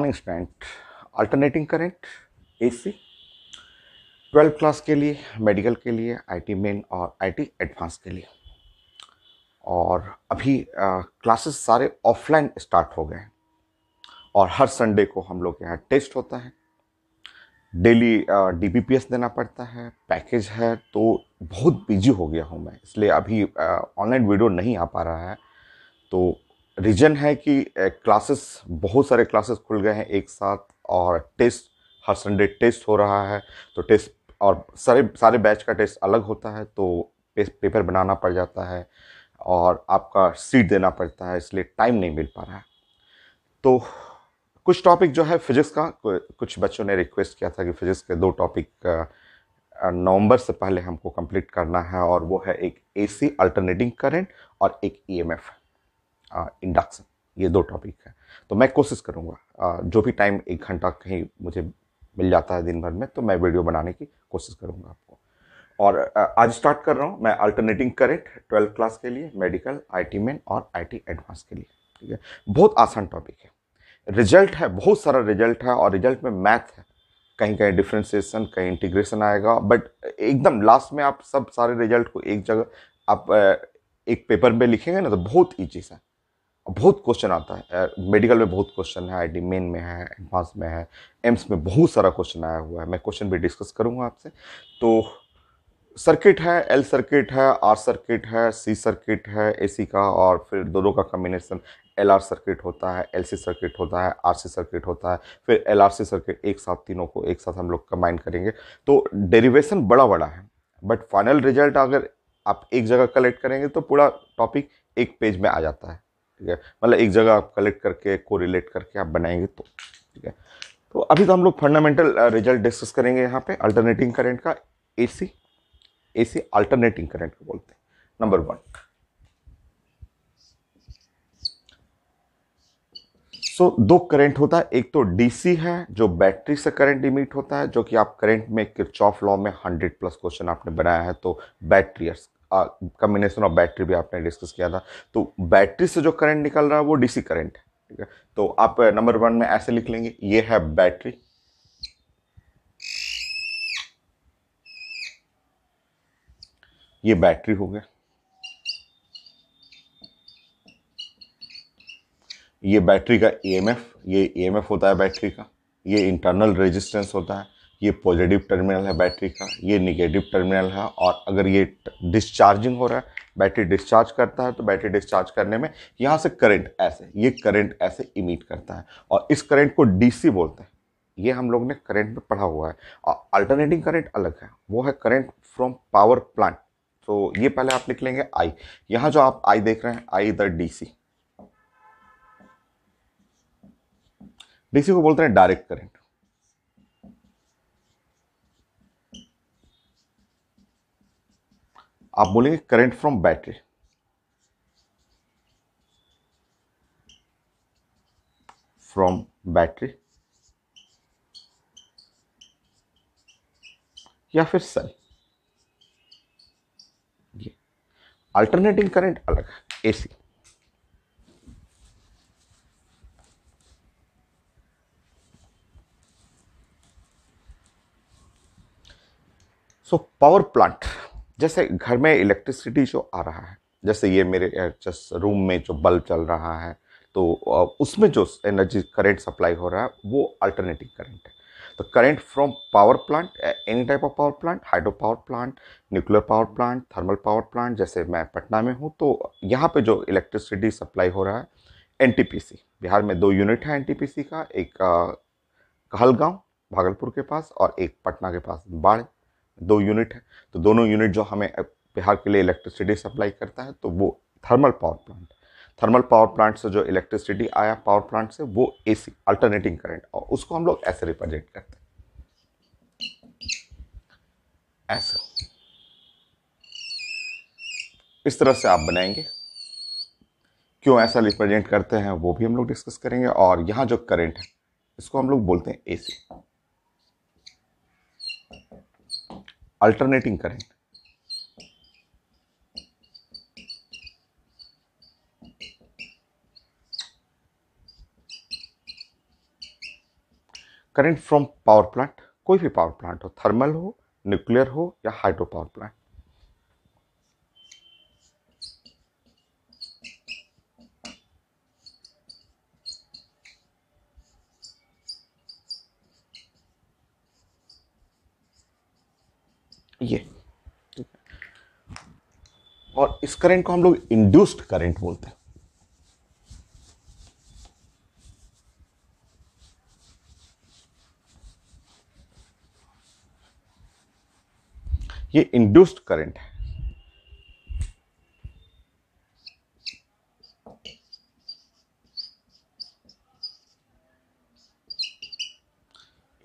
Morning stand alternating current AC 12 class के लिए medical के लिए आईटी मेन और आईटी एडवांस के लिए और अभी क्लासेस सारे ऑफलाइन स्टार्ट हो गए हैं और हर संडे को हम लोग के यहाँ टेस्ट होता है डेली डीबीपीएस देना पड़ता है पैकेज है तो बहुत बिजी हो गया हूँ मैं इसलिए अभी ऑनलाइन वीडियो नहीं आ पा रहा है तो रीजन है कि क्लासेस बहुत सारे क्लासेस खुल गए हैं एक साथ और टेस्ट हर संडे टेस्ट हो रहा है तो टेस्ट और सारे सारे बैच का टेस्ट अलग होता है तो पेपर बनाना पड़ जाता है और आपका सीट देना पड़ता है इसलिए टाइम नहीं मिल पा रहा है तो कुछ टॉपिक जो है फिजिक्स का कुछ बच्चों ने रिक्वेस्ट किया था कि फिजिक्स के दो टॉपिक नवंबर से पहले हमको कंप्लीट करना है और वो है एक एसी अल्टरनेटिंग करंट और एक ईएमएफ इंडक्शन ये दो टॉपिक हैं तो मैं कोशिश करूँगा जो भी टाइम एक घंटा कहीं मुझे मिल जाता है दिन भर में तो मैं वीडियो बनाने की कोशिश करूँगा आपको और आज स्टार्ट कर रहा हूँ मैं अल्टरनेटिंग करेंट ट्वेल्थ क्लास के लिए मेडिकल आईटी मेन और आईटी एडवांस के लिए ठीक है बहुत आसान टॉपिक है रिजल्ट है बहुत सारा रिजल्ट है और रिजल्ट में मैथ है कहीं कहीं डिफ्रेंसिएशन कहीं इंटीग्रेशन आएगा बट एकदम लास्ट में आप सब सारे रिजल्ट को एक जगह आप एक पेपर में लिखेंगे ना तो बहुत ईजी सा बहुत क्वेश्चन आता है मेडिकल में बहुत क्वेश्चन है आई मेन में है एडवांस में है एम्स में बहुत सारा क्वेश्चन आया हुआ है मैं क्वेश्चन भी डिस्कस करूँगा आपसे तो सर्किट है एल सर्किट है आर सर्किट है सी सर्किट है एसी का और फिर दोनों का कम्बिनेशन एल आर सर्किट होता है एल सी सर्किट होता है आर सी सर्किट होता है फिर एल आर सी सर्किट एक साथ तीनों को एक साथ हम लोग कंबाइन करेंगे तो डेरिवेशन बड़ा बड़ा है बट फाइनल रिजल्ट अगर आप एक जगह कलेक्ट करेंगे तो पूरा टॉपिक एक पेज में आ जाता है ठीक है मतलब एक जगह आप कलेक्ट करके कोरिलेट करके आप बनाएंगे तो ठीक है तो अभी तो हम लोग फंडामेंटल रिजल्ट डिस्कस करेंगे यहाँ पे अल्टरनेटिंग करंट का एसी एसी अल्टरनेटिंग करंट को बोलते हैं नंबर वन सो so, दो करंट होता है एक तो डीसी है जो बैटरी से करंट इमिट होता है जो कि आप करंट में किरचॉफ लॉ में 100 प्लस क्वेश्चन आपने बनाया है तो बैटरी कम्बिनेशन ऑफ बैटरी भी आपने डिस्कस किया था तो बैटरी से जो करंट निकल रहा है वो डीसी करंट है ठीक है तो आप नंबर uh, वन में ऐसे लिख लेंगे ये है बैटरी ये बैटरी हो गया ये बैटरी का ईएमएफ e ये ईएमएफ e होता है बैटरी का ये इंटरनल रेजिस्टेंस होता है ये पॉजिटिव टर्मिनल है बैटरी का ये निगेटिव टर्मिनल है और अगर ये डिस्चार्जिंग हो रहा है बैटरी डिस्चार्ज करता है तो बैटरी डिस्चार्ज करने में यहाँ से करंट ऐसे ये करंट ऐसे इमिट करता है और इस करंट को डीसी बोलते हैं ये हम लोग ने करंट में पढ़ा हुआ है और अल्टरनेटिंग करंट अलग है वो है करंट फ्रॉम पावर प्लांट तो ये पहले आप लिख लेंगे आई यहाँ जो आप आई देख रहे हैं आई इधर डीसी डीसी को बोलते हैं डायरेक्ट करेंट आप बोलेंगे current from battery from battery या फिर सेल ये अल्टरनेटिंग करंट अलग है एसी सो पावर प्लांट जैसे घर में इलेक्ट्रिसिटी जो आ रहा है जैसे ये मेरे जस रूम में जो बल्ब चल रहा है तो उसमें जो एनर्जी करंट सप्लाई हो रहा है वो अल्टरनेटिव करंट है तो current from power plant any type of power plant hydro power plant nuclear power plant thermal power plant जैसे मैं पटना में हूँ तो यहाँ पे जो इलेक्ट्रिसिटी सप्लाई हो रहा है एन बिहार में दो यूनिट है एन का एक कहलगाँव भागलपुर के पास और एक पटना के पास बाढ़ दो यूनिट है तो दोनों यूनिट जो हमें बिहार के लिए इलेक्ट्रिसिटी सप्लाई करता है तो वो thermal power plant thermal power plant से जो इलेक्ट्रिसिटी आया पावर प्लांट से वो एसी अल्टरनेटिंग करंट और उसको हम लोग ऐसे रिप्रेजेंट करते हैं ऐसे इस तरह से आप बनाएंगे क्यों ऐसा रिप्रेजेंट करते हैं वो भी हम लोग डिस्कस करेंगे और यहाँ जो करंट है इसको हम लोग बोलते हैं AC alternating current current from power plant कोई भी पावर प्लांट हो थर्मल हो न्यूक्लियर हो या हाइड्रो पावर प्लांट ये और इस करंट को हम लोग इंड्यूस्ड करंट बोलते हैं ये इंड्यूस्ड करंट है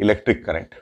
इलेक्ट्रिक करंट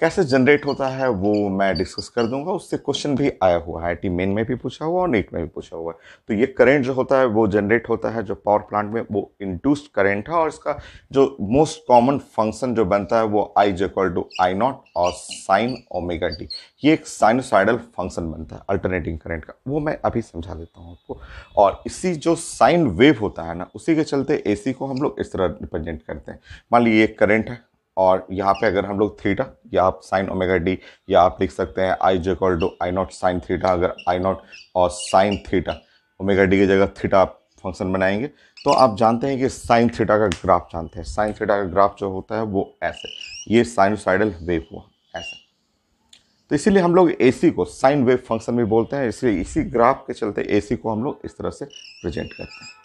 कैसे जनरेट होता है वो मैं डिस्कस कर दूंगा उससे क्वेश्चन भी आया हुआ है टी मेन में भी पूछा हुआ और नीट में भी पूछा हुआ है तो ये करंट जो होता है वो जनरेट होता है जो पावर प्लांट में वो इंड्यूस्ड करंट है और इसका जो मोस्ट कॉमन फंक्शन जो बनता है वो आई जो इक्वल टू आई नॉट और साइन ओमेगा टी ये एक साइनोसाइडल फंक्शन बनता है अल्टरनेटिंग करेंट का वो मैं अभी समझा देता हूँ आपको और इसी जो साइन वेव होता है ना उसी के चलते ए को हम लोग इस तरह रिप्रेजेंट करते हैं मान लीजिए ये करेंट है और यहाँ पे अगर हम लोग थीटा या आप साइन ओमेगा डी या आप लिख सकते हैं आई जो equal to I not sine theta अगर आई नॉट और साइन थीटा ओमेगा डी की जगह थीटा आप फंक्शन बनाएंगे तो आप जानते हैं कि साइन थीटा का ग्राफ जानते हैं साइन थीटा का ग्राफ जो होता है वो ऐसे ये साइनसाइडल वेव हुआ ऐसे तो इसीलिए हम लोग सी को साइन वेव फंक्शन भी बोलते हैं इसलिए इसी ग्राफ के चलते सी को हम लोग इस तरह से प्रेजेंट करते हैं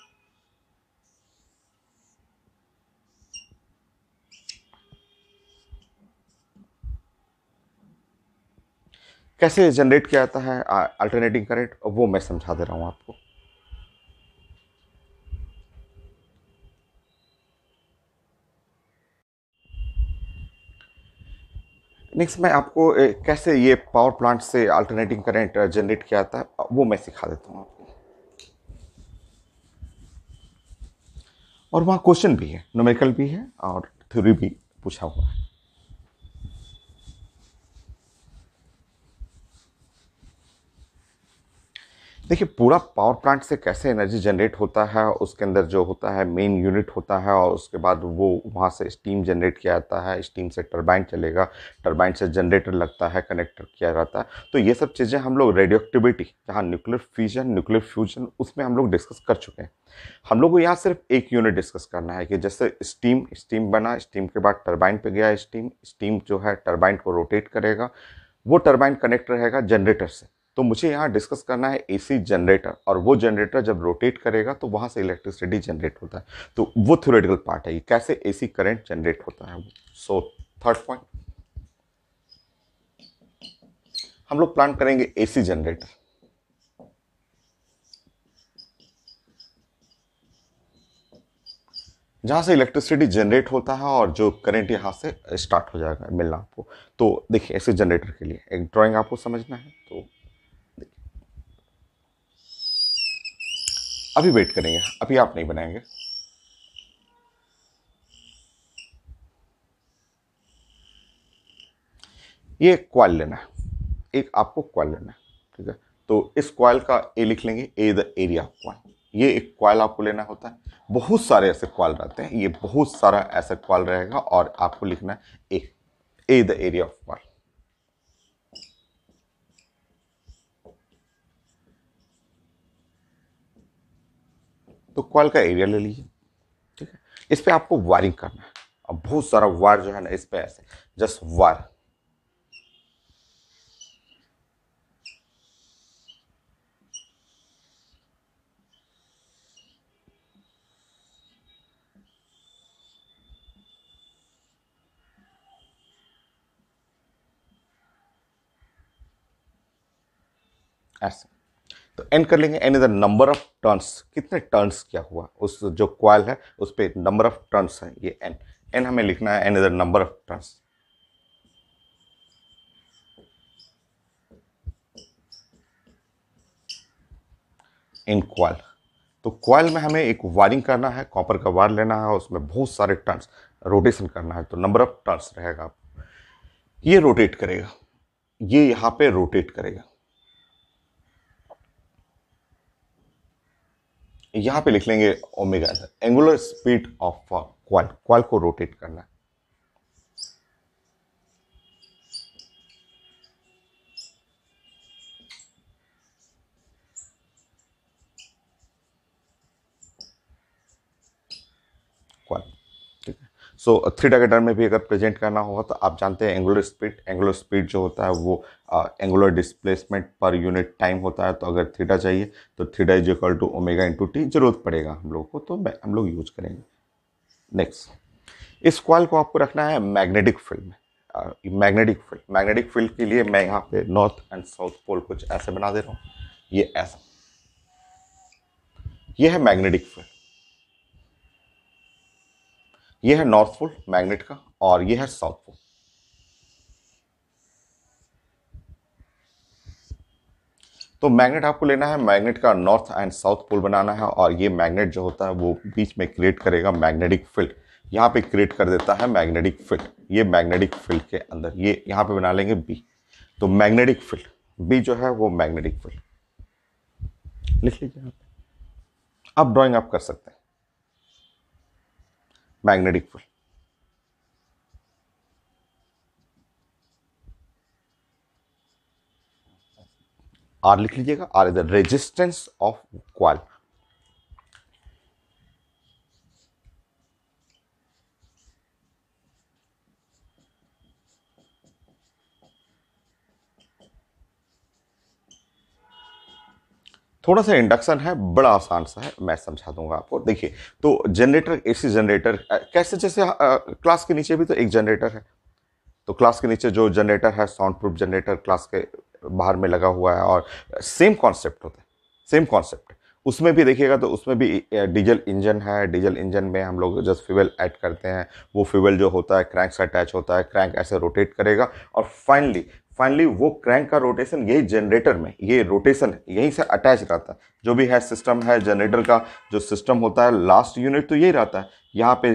कैसे जनरेट किया जाता है अल्टरनेटिंग करंट वो मैं समझा दे रहा हूँ आपको नेक्स्ट मैं आपको कैसे ये पावर प्लांट से अल्टरनेटिंग करंट जनरेट किया जाता है वो मैं सिखा देता हूँ आपको और वहाँ क्वेश्चन भी है नोमेरिकल भी है और थ्योरी भी पूछा हुआ है देखिए पूरा पावर प्लांट से कैसे एनर्जी जनरेट होता है उसके अंदर जो होता है मेन यूनिट होता है और उसके बाद वो वहाँ से स्टीम जनरेट किया जाता है स्टीम से टरबाइन चलेगा टरबाइन से जनरेटर लगता है कनेक्टर किया जाता है तो ये सब चीज़ें हम लोग रेडियोक्टिविटी जहाँ न्यूक्लियर फ्यूजन न्यूक्लियर फ्यूजन उसमें हम लोग डिस्कस कर चुके हैं हम लोग को यहाँ सिर्फ एक यूनिट डिस्कस करना है कि जैसे स्टीम स्टीम बना स्टीम के बाद टर्बाइन पर गया स्टीम स्टीम जो है टर्बाइन को रोटेट करेगा वो टर्बाइन कनेक्ट रहेगा जनरेटर से तो मुझे यहाँ डिस्कस करना है एसी जनरेटर और वो जनरेटर जब रोटेट करेगा तो वहाँ से इलेक्ट्रिसिटी जनरेट होता है तो वो थ्योरेटिकल पार्ट है कैसे एसी करंट जनरेट होता है सो थर्ड पॉइंट हम लोग प्लान करेंगे एसी जनरेटर जहाँ से इलेक्ट्रिसिटी जनरेट होता है और जो करंट यहाँ से स्टार्ट हो जाएगा मिलना आपको तो देखिए ऐसे जनरेटर के लिए एक ड्राइंग आपको समझना है तो अभी वेट करेंगे अभी आप नहीं बनाएंगे ये क्वाल लेना है एक आपको क्वाल लेना है ठीक है तो इस क्वाइल का ए लिख लेंगे A the area of coil ये एक क्वाइल आपको लेना होता है बहुत सारे ऐसे क्वाल रहते हैं ये बहुत सारा ऐसा क्वाल रहेगा और आपको लिखना है A A the area of coil तो कॉल का एरिया ले लीजिए ठीक है इस पर आपको वायरिंग करना है अब बहुत सारा वायर जो है ना इस पर ऐसे जस्ट वायर ऐसे तो एन कर लेंगे N is the number of turns कितने टर्न्स क्या हुआ उस जो क्वाइल है उस पर नंबर ऑफ टर्न्स है ये एन एन हमें लिखना है N is the number of turns in coil तो क्वाइल में हमें एक वायरिंग करना है कॉपर का वायर लेना है उसमें बहुत सारे टर्न्स रोटेशन करना है तो नंबर ऑफ टर्न्स रहेगा ये रोटेट करेगा ये यहाँ पे रोटेट करेगा यहाँ पे लिख लेंगे omega angular speed of coil coil को रोटेट करना सो थीटा के टर्म में भी अगर प्रेजेंट करना होगा तो आप जानते हैं एंगुलर स्पीड एंगुलर स्पीड जो होता है वो एंगुलर डिस्प्लेसमेंट पर यूनिट टाइम होता है तो अगर थीटा चाहिए तो theta is equal to omega into T जरूरत पड़ेगा हम लोगों को तो हम लोग यूज करेंगे नेक्स्ट इस क्वाल को आपको रखना है मैग्नेटिक फील्ड में मैग्नेटिक फील्ड मैग्नेटिक फील्ड के लिए मैं यहाँ पे नॉर्थ एंड साउथ पोल कुछ ऐसे बना दे रहा हूँ ये ऐसा ये है मैग्नेटिक फील्ड ये है नॉर्थ पोल मैग्नेट का और ये है साउथ पोल तो मैग्नेट आपको लेना है मैग्नेट का नॉर्थ एंड साउथ पोल बनाना है और ये मैग्नेट जो होता है वो बीच में क्रिएट करेगा मैग्नेटिक फील्ड यहाँ पे क्रिएट कर देता है मैग्नेटिक फील्ड ये मैग्नेटिक फील्ड के अंदर ये यहाँ पे बना लेंगे बी तो मैग्नेटिक फील्ड बी जो है वो मैग्नेटिक फील्ड लिख लीजिए आप अब आप कर सकते हैं मैग्नेटिक फील्ड आर लिख लीजिएगा R is the resistance of coil थोड़ा सा इंडक्शन है बड़ा आसान सा है मैं समझा दूंगा आपको देखिए तो जनरेटर एसी जनरेटर कैसे जैसे आ, क्लास के नीचे भी तो एक जनरेटर है तो क्लास के नीचे जो जनरेटर है साउंड प्रूफ जनरेटर क्लास के बाहर में लगा हुआ है और सेम कॉन्सेप्ट होता है सेम कॉन्सेप्ट उसमें भी देखिएगा तो उसमें भी डीजल इंजन है डीजल इंजन में हम लोग जस्ट फ्यूल ऐड करते हैं वो फ्यूल जो होता है क्रैंक से अटैच होता है क्रैंक ऐसे रोटेट करेगा और फाइनली फाइनली वो क्रैंक का रोटेशन यही जनरेटर में ये रोटेशन यहीं से अटैच रहता है जो भी है सिस्टम है जनरेटर का जो सिस्टम होता है लास्ट यूनिट तो यही रहता है यहाँ पे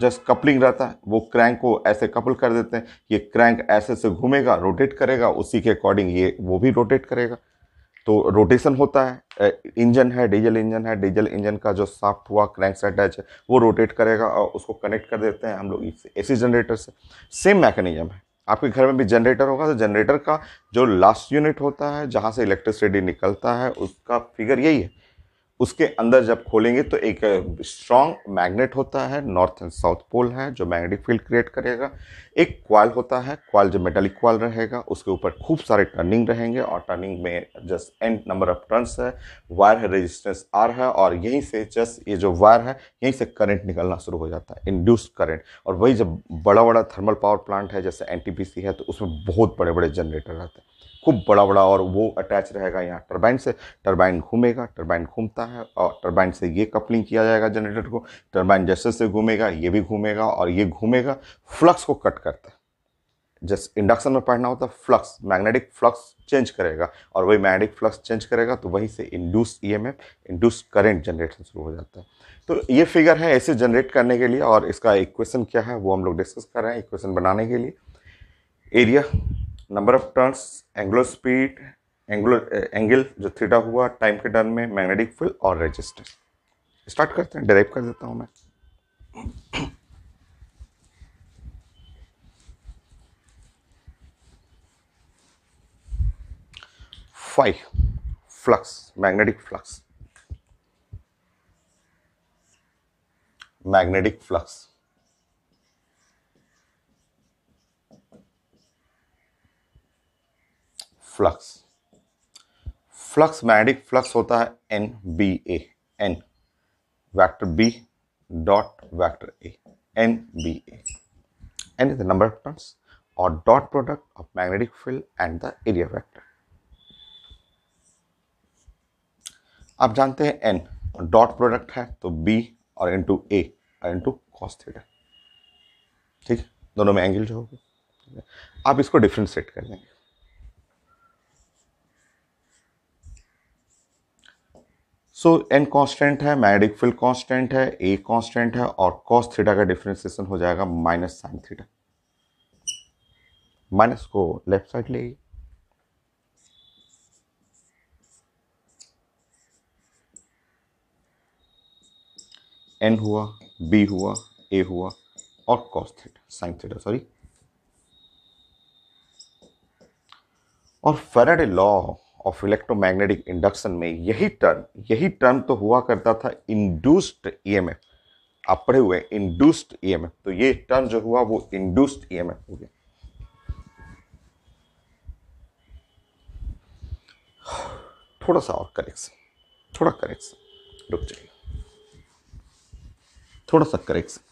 जस्ट कपलिंग रहता है वो क्रैंक को ऐसे कपल कर देते हैं ये क्रैंक ऐसे से घूमेगा रोटेट करेगा उसी के अकॉर्डिंग ये वो भी रोटेट करेगा तो रोटेशन होता है इंजन है डीजल इंजन है डीजल इंजन का जो साफ्ट हुआ क्रैंक से अटैच है वो रोटेट करेगा और उसको कनेक्ट कर देते हैं हम लोग ए जनरेटर से सेम मैकेनिज्म है आपके घर में भी जनरेटर होगा तो जनरेटर का जो लास्ट यूनिट होता है जहाँ से इलेक्ट्रिसिटी निकलता है उसका फिगर यही है उसके अंदर जब खोलेंगे तो एक स्ट्रॉन्ग मैग्नेट होता है नॉर्थ एंड साउथ पोल है जो मैग्नेटिक फील्ड क्रिएट करेगा एक क्वाल होता है क्वाल जो मेटालिक क्वाल रहेगा उसके ऊपर खूब सारे टर्निंग रहेंगे और टर्निंग में just and number of turns है वायर है रेजिस्टेंस आर है और यहीं से जस्ट ये जो वायर है यहीं से करंट निकलना शुरू हो जाता है इंड्यूस्ड करंट और वही जब बड़ा बड़ा थर्मल पावर प्लांट है जैसे एन है तो उसमें बहुत बड़े बड़े जनरेटर रहते हैं खूब बड़ा बड़ा और वो अटैच रहेगा यहाँ टरबाइन से टरबाइन घूमेगा टरबाइन घूमता है और टरबाइन से ये कपलिंग किया जाएगा जनरेटर को टरबाइन जैसे से घूमेगा ये भी घूमेगा और ये घूमेगा फ्लक्स को कट करता है जैस इंडक्शन में पढ़ना होता है फ्लक्स मैग्नेटिक फ्लक्स चेंज करेगा और वही मैग्नेटिक फ्लक्स चेंज करेगा तो वहीं से induce EMF induce current generation शुरू हो जाता है तो ये फिगर है ऐसे जनरेट करने के लिए और इसका इक्वेशन क्या है वो हम लोग डिस्कस कर रहे हैं इक्वेशन बनाने के लिए area number of turns angular speed angular angle जो थीटा हुआ टाइम के टर्न में मैग्नेटिक फील्ड और रेजिस्टेंस स्टार्ट करते हैं डिराइव कर देता हूं मैं phi flux magnetic flux magnetic flux flux flux magnetic flux होता है N B A N vector B dot vector A N B A N is the number of turns और dot product of magnetic field and the area vector आप जानते हैं N dot product है तो B और into ए और into cos theta ठीक दोनों में एंगल जो होगा आप इसको डिफरेंशिएट कर लेंगे सो एन कांस्टेंट है मैग्नेटिक फील्ड कांस्टेंट है ए कांस्टेंट है और कॉस थीटा का डिफ्रेंसिएशन हो जाएगा माइनस साइन थीटा माइनस को लेफ्ट साइड ले एन हुआ बी हुआ ए हुआ और cos theta sine theta sorry और Faraday law of electromagnetic induction में यही टर्म यही टर्म तो हुआ करता था इंड्यूस्ड ईएमएफ e आप पढ़े हुए इंड्यूस्ड ईएमएफ e तो ये टर्म जो हुआ वो इंड्यूस्ड ईएमएफ e हो गया थोड़ा सा और करेक्शन थोड़ा करेक्शन रुक जाइए थोड़ा सा करेक्शन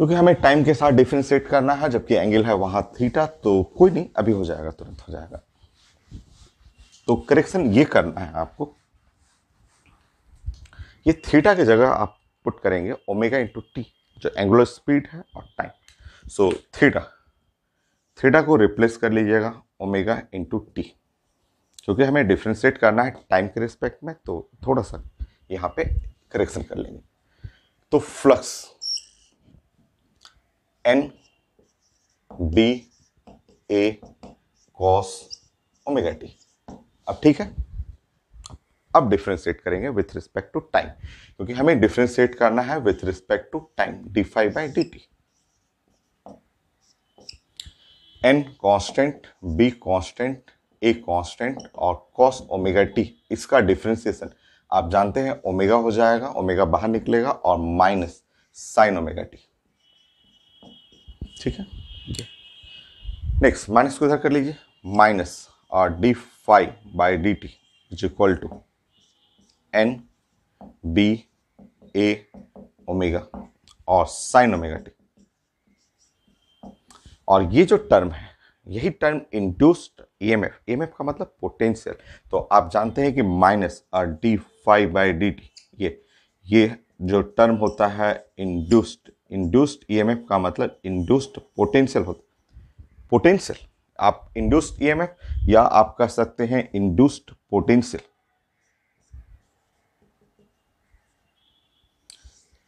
क्योंकि हमें टाइम के साथ डिफ्रेंशिएट करना है जबकि एंगल है वहाँ थीटा तो कोई नहीं अभी हो जाएगा तुरंत हो जाएगा तो करेक्शन ये करना है आपको ये थीटा की जगह आप पुट करेंगे ओमेगा इंटू टी जो एंगुलर स्पीड है और टाइम सो थीटा थीटा को रिप्लेस कर लीजिएगा ओमेगा इंटू टी क्योंकि हमें डिफ्रेंशिएट करना है टाइम के रिस्पेक्ट में तो थोड़ा सा यहाँ पे करेक्शन कर लेंगे तो flux N B A cos omega T अब ठीक है अब डिफ्रेंशिएट करेंगे विथ रिस्पेक्ट टू टाइम क्योंकि हमें डिफ्रेंशिएट करना है with respect to time d phi by d t N constant B constant A constant और कॉस ओमेगा टी इसका डिफ्रेंसिएशन आप जानते हैं ओमेगा हो जाएगा ओमेगा बाहर निकलेगा और माइनस साइन ओमेगा टी ठीक है नेक्स्ट माइनस को इधर कर लीजिए माइनस और d phi by d t is equal to N B A omega और साइन ओमेगा टी और ये जो टर्म है यही टर्म इंड्यूस्ड ईएमएफ ईएमएफ का मतलब पोटेंशियल तो आप जानते हैं कि माइनस और d phi by d t ये ये जो टर्म होता है इंड्यूस्ड इंड्यूस्ड ईएमएफ e का मतलब इंड्यूस्ड पोटेंशियल होता पोटेंशियल आप इंड्यूस्ड ईएमएफ e या आप कह सकते हैं इंड्यूस्ड पोटेंशियल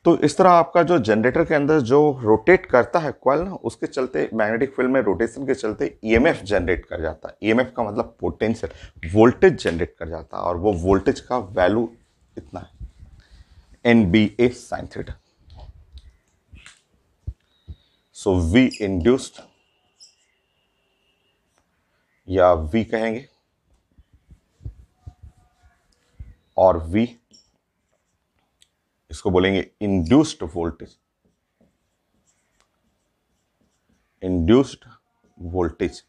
तो इस तरह आपका जो जनरेटर के अंदर जो रोटेट करता है क्वाल ना उसके चलते मैग्नेटिक फील्ड में रोटेशन के चलते ईएमएफ e जनरेट कर जाता है ईएमएफ का मतलब पोटेंशियल वोल्टेज जनरेट कर जाता है और वो वोल्टेज का वैल्यू इतना है N B A sine so V induced या वी कहेंगे और वी इसको बोलेंगे induced voltage induced voltage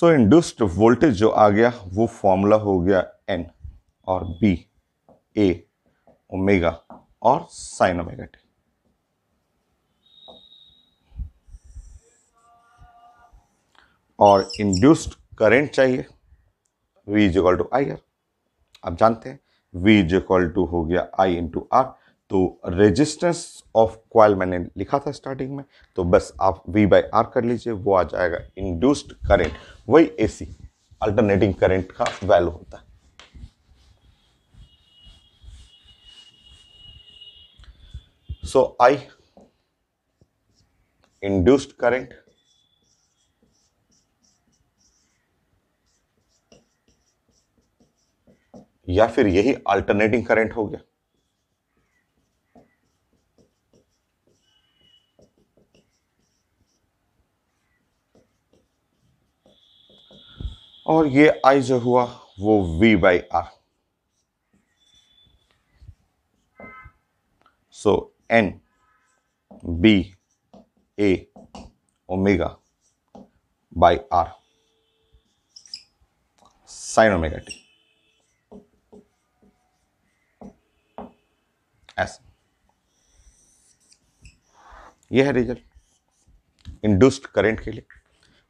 so induced voltage जो आ गया वो फॉर्मूला हो गया एन और बी ए ओमेगा और साइन ओमेगा टी और इंड्यूस्ड करेंट चाहिए V is equal to I R आप जानते हैं V इज इक्वल टू हो गया आई इंटू आर तो रेजिस्टेंस ऑफ क्वाइल मैंने लिखा था स्टार्टिंग में तो बस आप V बाई आर कर लीजिए वो आ जाएगा इंड्यूस्ड करेंट वही सी अल्टरनेटिंग करेंट का वैल्यू होता है सो आई इंड्यूस्ड करेंट या फिर यही अल्टरनेटिंग करंट हो गया और ये आई जो हुआ वो V by R so N B A omega by R sine omega T एस ये है रिजल्ट इंड्यूस्ड करंट के लिए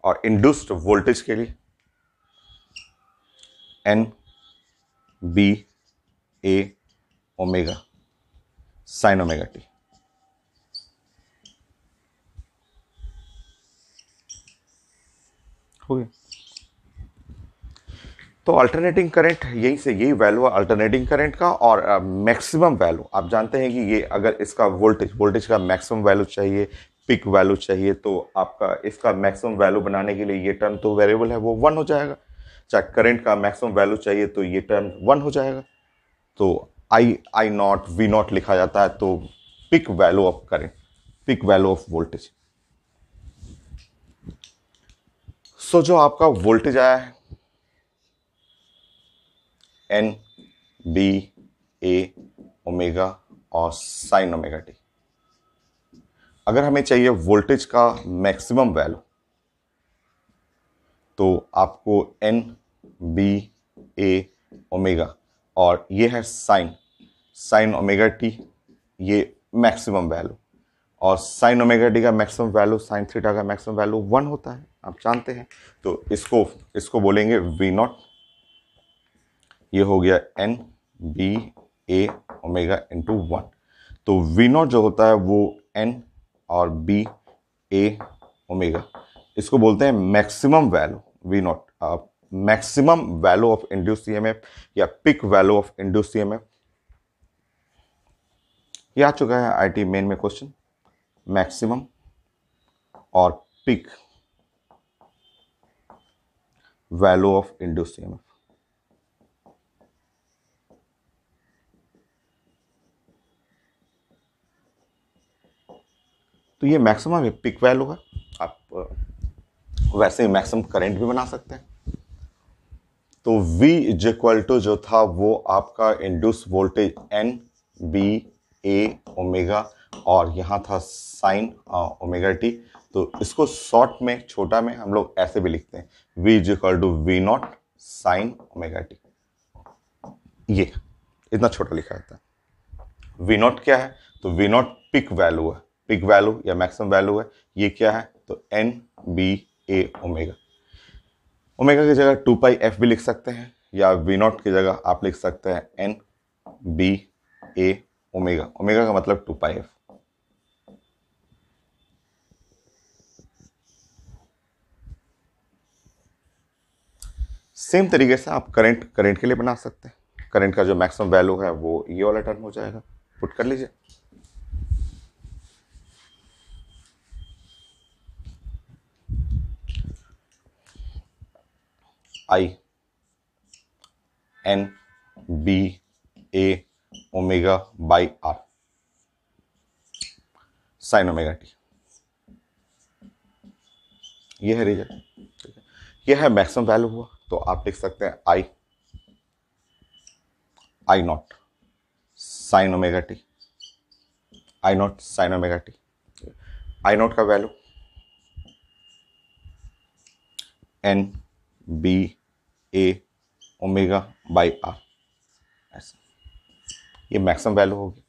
और इंड्यूस्ड वोल्टेज के लिए N B A omega sine omega T हो गया तो अल्टरनेटिंग करंट यही से यही वैल्यू है अल्टरनेटिंग करंट का और मैक्सिमम uh, वैल्यू आप जानते हैं कि ये अगर इसका वोल्टेज वोल्टेज का मैक्सिमम वैल्यू चाहिए पिक वैल्यू चाहिए तो आपका इसका मैक्सिमम वैल्यू बनाने के लिए ये टर्म तो वेरिएबल है वो वन हो जाएगा चाहे करंट का मैक्सिमम वैल्यू चाहिए तो ये टर्म वन हो जाएगा तो I I naught V naught लिखा जाता है तो peak value of current peak value of voltage so जो आपका वोल्टेज आया है एन बी ए ओमेगा और साइन ओमेगा टी अगर हमें चाहिए वोल्टेज का मैक्सिमम वैल्यू तो आपको एन बी ए ओमेगा और ये है साइन साइन ओमेगा टी ये मैक्सिमम वैल्यू और साइन ओमेगा टी का मैक्सिमम वैल्यू साइन थीटा का मैक्सिमम वैल्यू वन होता है आप जानते हैं तो इसको इसको बोलेंगे वी नॉट ये हो गया N B A omega into one तो वी नॉट जो होता है वो एन और बी ए ओमेगा इसको बोलते हैं maximum value V naught maximum value of induce C या peak value of induce C ये आ चुका है आईटी मेन में क्वेश्चन मैक्सिमम और peak value of induce C तो ये मैक्सिमम पिक वैल्यू है आप वैसे ही मैक्सिमम करंट भी बना सकते हैं तो V इज इक्वल टू जो था वो आपका induce voltage N B A omega और यहाँ था साइन ओमेगा T तो इसको शॉर्ट में छोटा में हम लोग ऐसे भी लिखते हैं V is equal to V naught sine omega T ये इतना छोटा लिखा जाता है वी नॉट क्या है तो वी नॉट पिक वैल्यू है पिक वैल्यू या मैक्सिमम वैल्यू है ये क्या है तो N B A omega omega की जगह टू पाई एफ भी लिख सकते हैं या वी नॉट की जगह आप लिख सकते हैं N B A omega omega का मतलब टू पाई एफ सेम तरीके से आप करंट करंट के लिए बना सकते हैं करंट का जो मैक्सिमम वैल्यू है वो ये वाला टर्म हो जाएगा पुट कर लीजिए I N B A omega by R sine omega T ये है रीजन ये है मैक्सिमम वैल्यू हुआ तो आप लिख सकते हैं I I not sine omega T I not sine omega T I naught का value N B A omega by R ऐसा ये मैक्सिमम वैल्यू होगी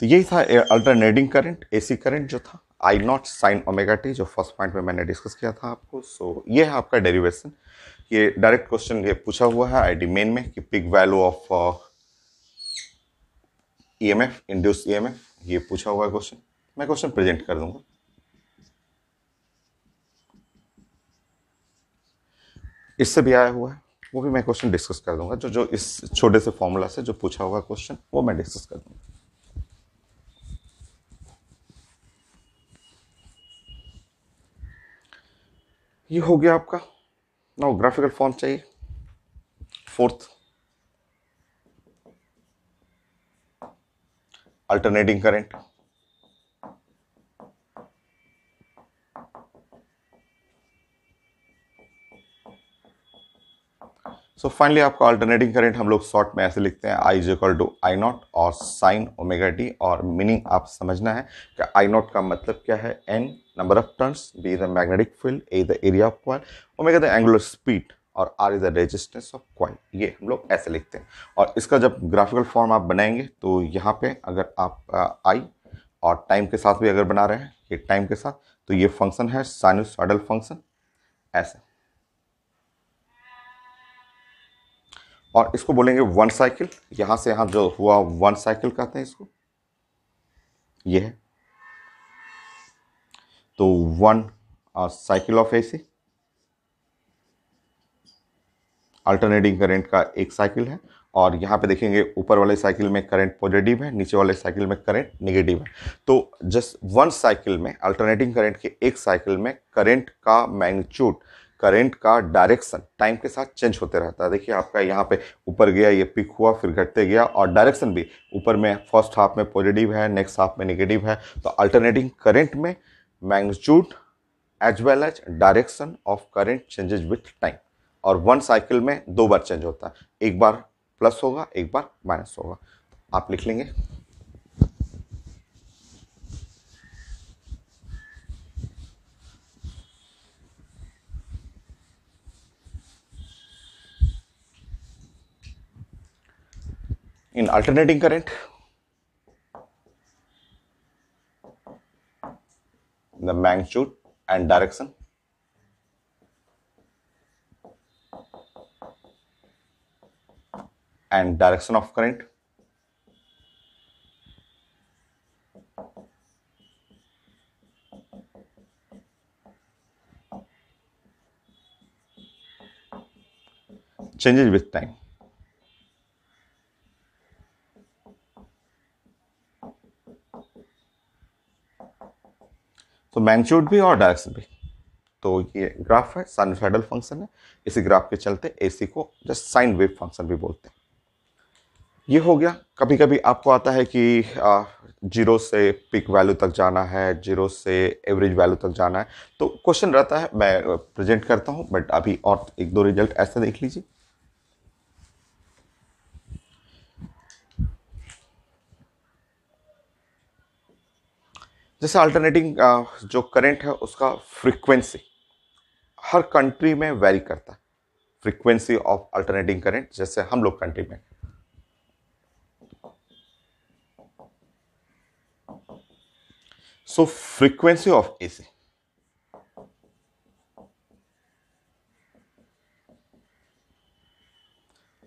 तो यही था अल्टरनेटिंग करंट एसी करंट जो था I not sine omega T जो फर्स्ट पॉइंट में मैंने डिस्कस किया था आपको सो so, ये है आपका डेरिवेशन ये डायरेक्ट क्वेश्चन ये पूछा हुआ है आईडी मेन में कि peak value of E M F induce E M F ये पूछा हुआ है क्वेश्चन मैं क्वेश्चन प्रेजेंट कर दूंगा इससे भी आया हुआ है वो भी मैं क्वेश्चन डिस्कस कर दूंगा जो जो इस छोटे से फॉर्मूला से जो पूछा होगा क्वेश्चन वो मैं डिस्कस कर दूंगा ये हो गया आपका नाउ ग्राफिकल फॉर्म चाहिए fourth alternating current so finally आपका अल्टरनेटिंग करेंट हम लोग शॉर्ट में ऐसे लिखते हैं I is to I not और साइन ओमेगा टी और मीनिंग आप समझना है कि आई नॉट का मतलब क्या है N number of turns B the magnetic field A the area of coil omega the angular speed और R is the resistance of coil ये हम लोग ऐसे लिखते हैं और इसका जब ग्राफिकल फॉर्म आप बनाएंगे तो यहाँ पे अगर आप आई और टाइम के साथ भी अगर बना रहे हैं ये टाइम के साथ तो ये फंक्शन है साइनोसॉडल फंक्शन ऐसे और इसको बोलेंगे वन साइकिल यहां से यहां जो हुआ वन साइकिल कहते हैं इसको ये है तो one cycle of AC alternating current का एक साइकिल है और यहाँ पे देखेंगे ऊपर वाले साइकिल में करंट पॉजिटिव है नीचे वाले साइकिल में करंट नेगेटिव है तो जस्ट वन साइकिल में अल्टरनेटिंग करंट के एक साइकिल में करंट का मैग्नीट्यूड करंट का डायरेक्शन टाइम के साथ चेंज होते रहता है देखिए आपका यहाँ पे ऊपर गया ये पिक हुआ फिर घटते गया और डायरेक्शन भी ऊपर में फर्स्ट हाफ में पॉजिटिव है नेक्स्ट हाफ में निगेटिव है तो अल्टरनेटिंग करंट में magnitude as well as direction of current changes with time और वन साइकिल में दो बार चेंज होता है एक बार प्लस होगा एक बार माइनस होगा आप लिख लेंगे in alternating current the magnitude and direction and direction of current changes with time तो मैग्नीट्यूड भी और डायरेक्शन भी तो ये ग्राफ है साइनसाइडल फंक्शन है इसी ग्राफ के चलते एसी को जस्ट साइन वेव फंक्शन भी बोलते हैं ये हो गया कभी कभी आपको आता है कि जीरो से पिक वैल्यू तक जाना है जीरो से एवरेज वैल्यू तक जाना है तो क्वेश्चन रहता है मैं प्रेजेंट करता हूँ बट अभी और एक दो रिजल्ट ऐसे देख लीजिए जैसे अल्टरनेटिंग जो करंट है उसका फ्रीक्वेंसी हर कंट्री में वेरी करता है फ्रीक्वेंसी ऑफ अल्टरनेटिंग करंट जैसे हम लोग कंट्री में so frequency of AC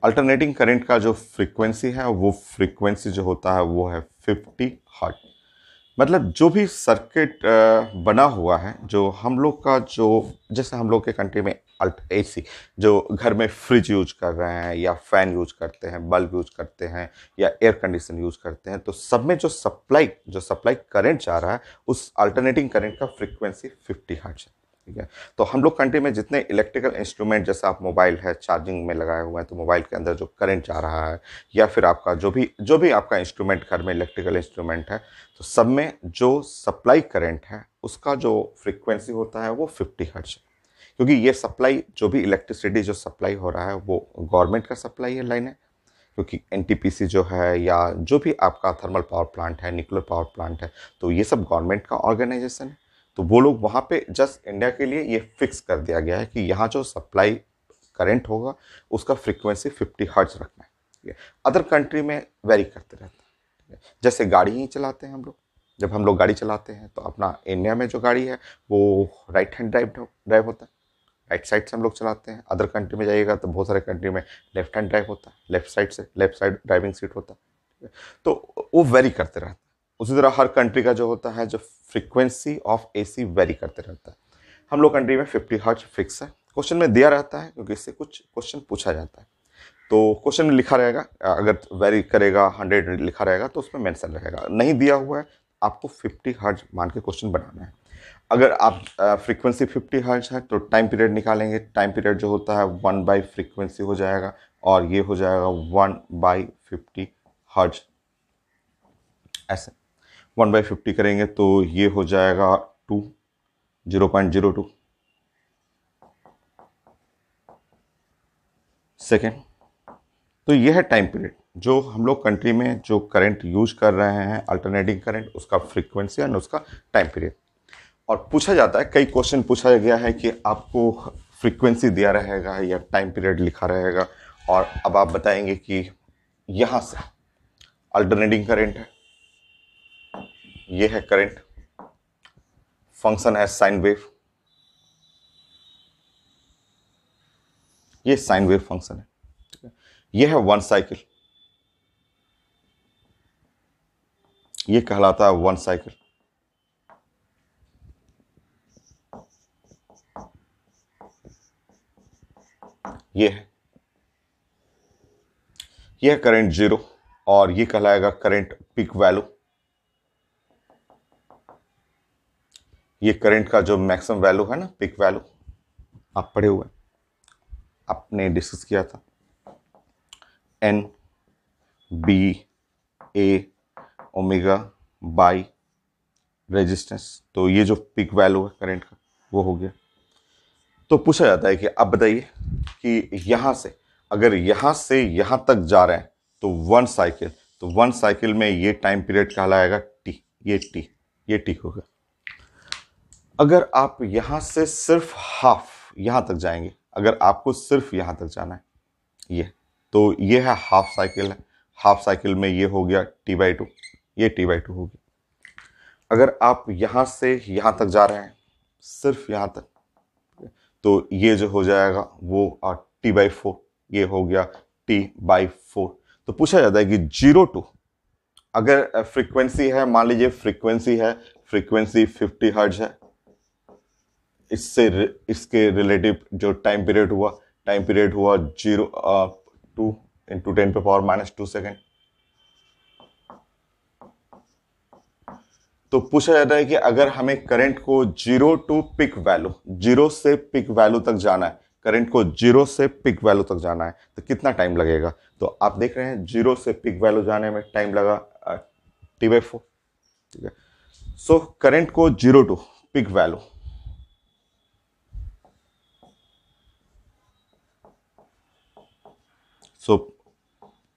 alternating current का जो फ्रीक्वेंसी है वो फ्रीक्वेंसी जो होता है वो है 50 हर्ट मतलब जो भी सर्किट बना हुआ है जो हम लोग का जो जैसे हम लोग के कंट्री में अल्ट ए जो घर में फ्रिज यूज कर रहे हैं या फैन यूज करते हैं बल्ब यूज करते हैं या एयर कंडीशन यूज करते हैं तो सब में जो सप्लाई जो सप्लाई करंट जा रहा है उस अल्टरनेटिंग करंट का फ्रीक्वेंसी 50 हर्ट्ज है ठीक है तो हम लोग कंट्री में जितने इलेक्ट्रिकल इंस्ट्रूमेंट जैसे आप मोबाइल है चार्जिंग में लगाए हुए हैं तो मोबाइल के अंदर जो करंट जा रहा है या फिर आपका जो भी जो भी आपका इंस्ट्रूमेंट घर में इलेक्ट्रिकल इंस्ट्रूमेंट है तो सब में जो सप्लाई करंट है उसका जो फ्रिक्वेंसी होता है वो फिफ्टी हर्ट्ज क्योंकि ये सप्लाई जो भी इलेक्ट्रिसिटी जो सप्लाई हो रहा है वो गवर्नमेंट का सप्लाई है लाइन है क्योंकि एन जो है या जो भी आपका थर्मल पावर प्लांट है न्यूक्लियर पावर प्लांट है तो ये सब गवर्नमेंट का ऑर्गेनाइजेशन है तो वो लोग वहाँ पे जस्ट इंडिया के लिए ये फिक्स कर दिया गया है कि यहाँ जो सप्लाई करंट होगा उसका फ्रिक्वेंसी 50 हर्ट्स रखना है ठीक है अदर कंट्री में वेरी करते रहते हैं जैसे गाड़ी ही चलाते हैं हम लोग जब हम लोग गाड़ी चलाते हैं तो अपना इंडिया में जो गाड़ी है वो राइट हैंड ड्राइव ड्राइव होता है राइट साइड से हम लोग चलाते हैं अदर कंट्री में जाइएगा तो बहुत सारे कंट्री में लेफ्ट हैंड ड्राइव होता है लेफ्ट साइड से लेफ्ट साइड ड्राइविंग सीट होता है तो वो वेरी करते रहते हैं उसी तरह हर कंट्री का जो होता है जो फ्रीक्वेंसी ऑफ एसी वेरी करते रहता है हम लोग कंट्री में फिफ्टी हर्ट फिक्स है क्वेश्चन में दिया रहता है क्योंकि इससे कुछ क्वेश्चन पूछा जाता है तो क्वेश्चन में लिखा रहेगा अगर वेरी करेगा हंड्रेड लिखा रहेगा तो उसमें मैंसन रहेगा नहीं दिया हुआ है आपको फिफ्टी हर्ज मान के क्वेश्चन बनाना है अगर आप फ्रीक्वेंसी फिफ्टी हर्ज है तो टाइम पीरियड निकालेंगे टाइम पीरियड जो होता है वन बाई फ्रीक्वेंसी हो जाएगा और ये हो जाएगा वन बाई फिफ्टी हर्ज ऐसे वन बाई फिफ्टी करेंगे तो ये हो जाएगा two zero point zero two second तो ये है टाइम पीरियड जो हम लोग कंट्री में जो करंट यूज कर रहे हैं अल्टरनेटिंग करंट उसका फ्रीक्वेंसी एंड उसका टाइम पीरियड और पूछा जाता है कई क्वेश्चन पूछा गया है कि आपको फ्रीक्वेंसी दिया रहेगा या टाइम पीरियड लिखा रहेगा और अब आप बताएंगे कि यहाँ से अल्टरनेटिंग करंट है ये है करंट फंक्शन है साइन वेव ये साइन वेव फंक्शन है ये है वन साइकिल ये कहलाता है वन साइकिल ये है यह करंट जीरो और ये कहलाएगा करंट पिक वैल्यू ये करंट का जो मैक्सिमम वैल्यू है ना पिक वैल्यू आप पढ़े हुए आपने डिस्कस किया था N B A omega by resistance तो ये जो पिक वैल्यू है करंट का वो हो गया तो पूछा जाता है कि अब बताइए कि यहाँ से अगर यहाँ से यहाँ तक जा रहे हैं तो वन साइकिल तो वन साइकिल में ये टाइम पीरियड कहलाएगा टी ये टी ये टी होगा अगर आप यहाँ से सिर्फ हाफ यहाँ तक जाएंगे अगर आपको सिर्फ यहाँ तक जाना है ये तो ये है हाफ साइकिल है हाफ साइकिल में ये हो गया टी बाई टू ये टी बाई टू हो गया अगर आप यहाँ से यहाँ तक जा रहे हैं सिर्फ यहाँ तक तो ये जो हो जाएगा वो टी बाई फोर ये हो गया टी बाई फोर तो पूछा जाता है कि जीरो टू अगर फ्रीक्वेंसी है मान लीजिए फ्रीक्वेंसी है फ्रीक्वेंसी 50 हर्ज है इससे इसके रिलेटिव जो टाइम पीरियड हुआ टाइम पीरियड हुआ जीरो टू इंटू टेन पे पावर माइनस टू सेकेंड तो पूछा जाता है कि अगर हमें करंट को zero to peak value zero से पिक वैल्यू तक जाना है करंट को जीरो से पिक वैल्यू तक जाना है तो कितना टाइम लगेगा तो आप देख रहे हैं जीरो से पिक वैल्यू जाने में टाइम लगा टी बाई फोर ठीक है सो करंट को zero to peak value so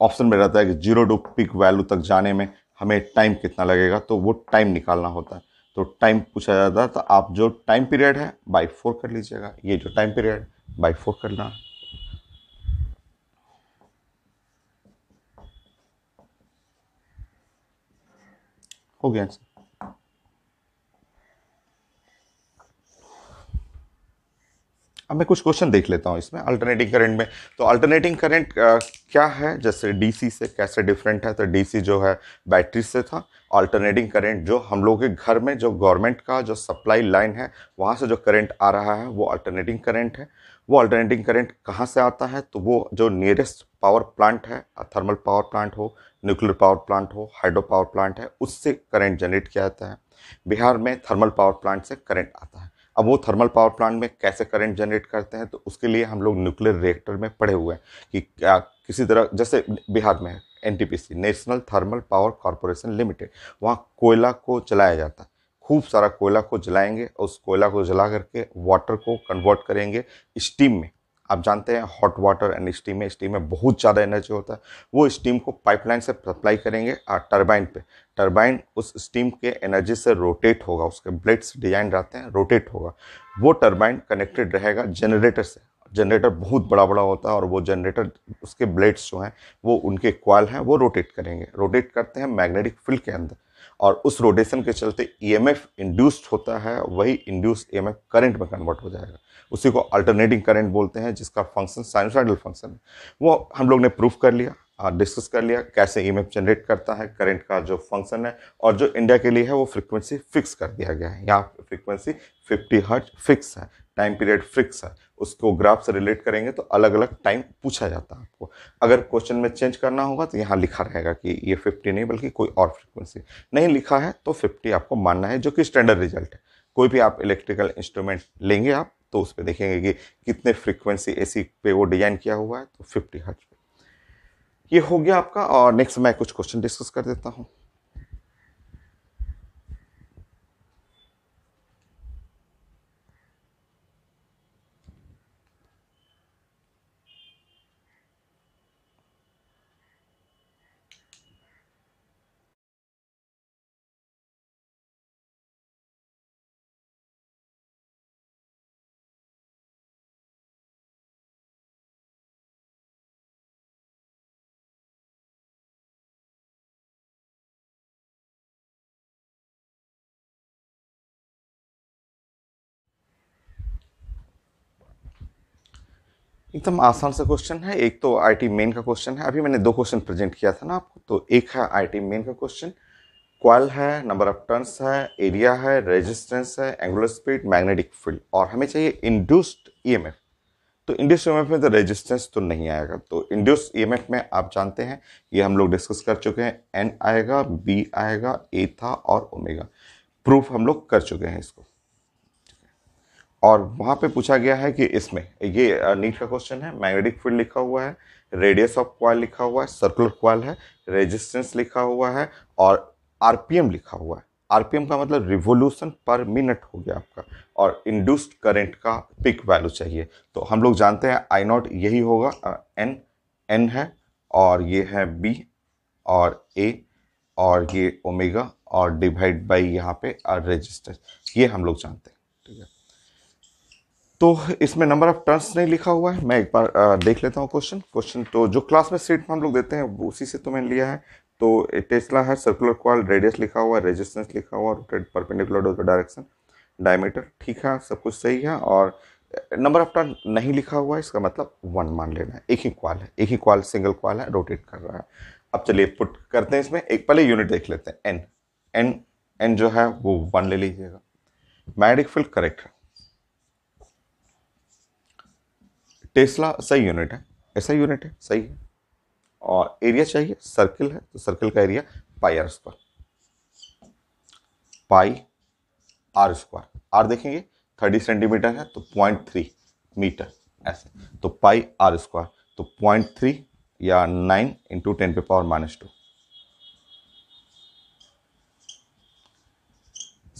option में रहता है कि जीरो टू पिक वैल्यू तक जाने में हमें टाइम कितना लगेगा तो वो टाइम निकालना होता है तो टाइम पूछा जाता है तो आप जो टाइम पीरियड है बाई फोर कर लीजिएगा ये जो टाइम पीरियड बाई फोर करना हो गया आंसर अब मैं कुछ क्वेश्चन देख लेता हूँ इसमें अल्टरनेटिंग करंट में तो अल्टरनेटिंग करंट क्या है जैसे डीसी से कैसे डिफरेंट है तो डीसी जो है बैटरी से था अल्टरनेटिंग करंट जो हम लोगों के घर में जो गवर्नमेंट का जो सप्लाई लाइन है वहाँ से जो करंट आ रहा है वो अल्टरनेटिंग करंट है वो अल्टरनेटिंग करंट कहाँ से आता है तो वो जो नियरेस्ट पावर प्लांट है थर्मल पावर प्लांट हो न्यूक्लियर पावर प्लांट हो हाइड्रो पावर प्लांट है उससे करंट जनरेट किया जाता है बिहार में थर्मल पावर प्लांट से करंट आता है अब वो थर्मल पावर प्लांट में कैसे करंट जनरेट करते हैं तो उसके लिए हम लोग न्यूक्लियर रिएक्टर में पड़े हुए हैं कि क्या किसी तरह जैसे बिहार में है an National Thermal Power Corporation Limited वहाँ कोयला को जलाया जाता है खूब सारा कोयला को जलाएंगे और उस कोयला को जला करके वाटर को कन्वर्ट करेंगे स्टीम में आप जानते हैं हॉट वाटर एंड स्टीम में स्टीम में बहुत ज़्यादा एनर्जी होता है वो स्टीम को पाइपलाइन से सप्लाई करेंगे टर्बाइन पे टर्बाइन उस स्टीम के एनर्जी से रोटेट होगा उसके ब्लेड्स डिजाइन रहते हैं रोटेट होगा वो टर्बाइन कनेक्टेड रहेगा जनरेटर से जनरेटर बहुत बड़ा बड़ा होता है और वो जनरेटर उसके ब्लेड्स जो हैं वो उनके क्वाल हैं वो रोटेट करेंगे रोटेट करते हैं मैग्नेटिक फील्ड के अंदर और उस रोटेशन के चलते ईएमएफ e इंड्यूस्ड होता है वही इंड्यूस ईएमएफ करंट में कन्वर्ट हो जाएगा उसी को अल्टरनेटिंग करंट बोलते हैं जिसका फंक्शन साइनसाइडल फंक्शन है वो हम लोग ने प्रूफ कर लिया डिस्कस कर लिया कैसे ई e जनरेट करता है करंट का जो फंक्शन है और जो इंडिया के लिए है वो फ्रिक्वेंसी फिक्स कर दिया गया है यहाँ फ्रिक्वेंसी फिफ्टी हर्ट फिक्स है टाइम पीरियड फिक्स है उसको ग्राफ से रिलेट करेंगे तो अलग अलग टाइम पूछा जाता है आपको अगर क्वेश्चन में चेंज करना होगा तो यहाँ लिखा रहेगा कि ये 50 नहीं बल्कि कोई और फ्रीक्वेंसी नहीं लिखा है तो 50 आपको मानना है जो कि स्टैंडर्ड रिजल्ट है कोई भी आप इलेक्ट्रिकल इंस्ट्रूमेंट लेंगे आप तो उस पर देखेंगे कि कितने फ्रिक्वेंसी एसी पे वो डिज़ाइन किया हुआ है तो फिफ्टी हर्ट्ज पे ये हो गया आपका और नेक्स्ट मैं कुछ क्वेश्चन डिस्कस कर देता हूँ एकदम आसान सा क्वेश्चन है एक तो आईटी मेन का क्वेश्चन है अभी मैंने दो क्वेश्चन प्रेजेंट किया था ना आपको तो एक है आईटी मेन का क्वेश्चन क्वाल है नंबर ऑफ टर्न्स है एरिया है रेजिस्टेंस है एंगुलर स्पीड मैग्नेटिक फील्ड और हमें चाहिए इंड्यूस्ड ईएमएफ तो इंड्यूस ई में तो रेजिस्टेंस तो नहीं आएगा तो इंड्यूस ई में आप जानते हैं ये हम लोग डिस्कस कर चुके हैं एन आएगा बी आएगा ए था और ओमेगा प्रूफ हम लोग कर चुके हैं इसको और वहाँ पे पूछा गया है कि इसमें ये नीट का क्वेश्चन है मैग्नेटिक फील्ड लिखा हुआ है रेडियस ऑफ क्वाल लिखा हुआ है सर्कुलर क्वाल है रेजिस्टेंस लिखा हुआ है और आरपीएम लिखा हुआ है आरपीएम का मतलब रिवोल्यूशन पर मिनट हो गया आपका और इंड्यूस्ड करंट का पिक वैल्यू चाहिए तो हम लोग जानते हैं आई नॉट यही होगा एन एन है और ये है बी और ए और ये ओमेगा और डिवाइड बाई यहाँ पे रेजिस्टेंस ये हम लोग जानते हैं तो इसमें नंबर ऑफ टर्न्स नहीं लिखा हुआ है मैं एक बार आ, देख लेता हूँ क्वेश्चन क्वेश्चन तो जो क्लास में सीट में हम लोग देते हैं उसी से तो मैंने लिया है तो टेस्ला है सर्कुलर क्वाल रेडियस लिखा हुआ है रेजिस्टेंस लिखा हुआ rotated perpendicular to direction diameter ठीक है सब कुछ सही है और नंबर ऑफ टर्न नहीं लिखा हुआ है इसका मतलब वन मान लेना है एक ही क्वाल है एक ही क्वाल सिंगल क्वाल है रोटेट कर रहा है अब चलिए पुट करते हैं इसमें एक पहले यूनिट देख लेते हैं एन एन एन जो है वो वन ले लीजिएगा मैग्नेटिक फील्ड करेक्ट है टेस्ला सही यूनिट है ऐसा यूनिट है सही है और एरिया चाहिए सर्किल है तो सर्किल का area pi R square pi R square R देखेंगे थर्टी सेंटीमीटर है तो पॉइंट थ्री मीटर ऐसे तो पाई आर स्क्वायर तो पॉइंट थ्री या नाइन इंटू टेन पे पावर माइनस टू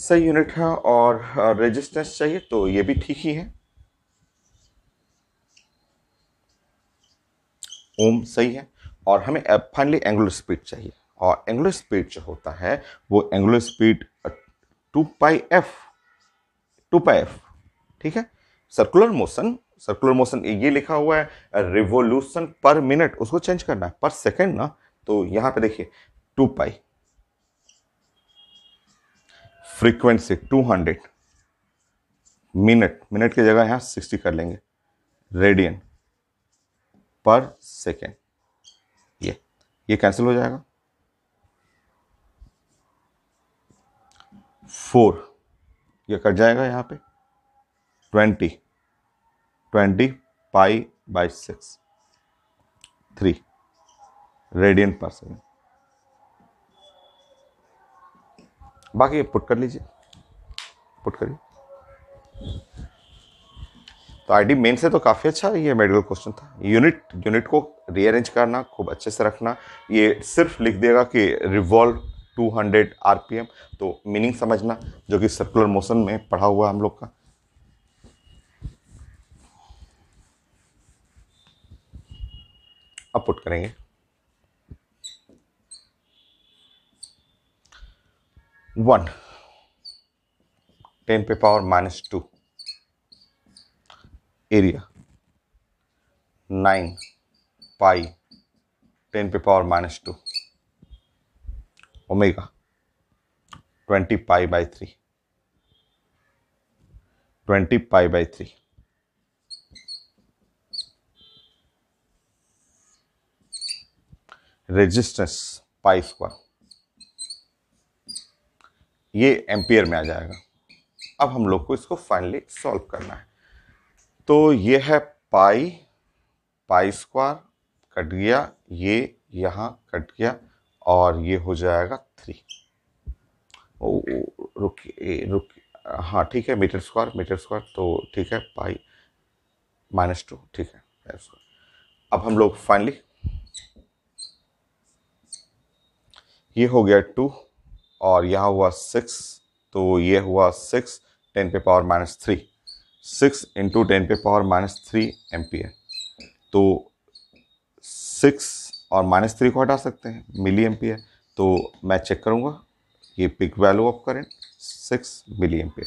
सही यूनिट है और हाँ, रेजिस्टेंस चाहिए तो ये भी ठीक ही है ओम सही है और हमें फाइनली एंगुलर स्पीड चाहिए और एंगुलर स्पीड जो होता है वो angular speed two pi F two pi F ठीक है सर्कुलर मोशन सर्कुलर मोशन ये लिखा हुआ है रिवोल्यूशन पर मिनट उसको चेंज करना है पर सेकेंड ना तो यहां पे देखिए two pi frequency two hundred minute minute की जगह यहां सिक्सटी कर लेंगे रेडियन पर सेकेंड ये ये कैंसिल हो जाएगा फोर ये कट जाएगा यहाँ पे twenty twenty pi by six three radian per second बाकी पुट कर लीजिए पुट करिए तो आईडी मेन से तो काफ़ी अच्छा ये मेडिकल क्वेश्चन था यूनिट यूनिट को रीअरेंज करना खूब अच्छे से रखना ये सिर्फ लिख देगा कि रिवॉल्व 200 आरपीएम तो मीनिंग समझना जो कि सर्कुलर मोशन में पढ़ा हुआ हम लोग का अब पुट करेंगे वन टेन पे power minus two area nine pi ten पे power minus two omega twenty pi by three twenty pi by three resistance pi square ये एम्पियर में आ जाएगा अब हम लोग को इसको फाइनली सॉल्व करना है तो ये है पाई पाई स्क्वायर कट गया ये यहाँ कट गया और ये हो जाएगा थ्री ओ रुक रुक हाँ ठीक है मीटर स्क्वायर मीटर स्क्वायर तो ठीक है पाई माइनस टू ठीक है अब हम लोग फाइनली ये हो गया टू और यहाँ हुआ सिक्स तो ये हुआ सिक्स टेन पे power minus three six into ten पे पावर माइनस थ्री है तो सिक्स और माइनस थ्री को हटा सकते हैं तो मिली है तो मैं चेक करूँगा ये peak value of current six मिली पी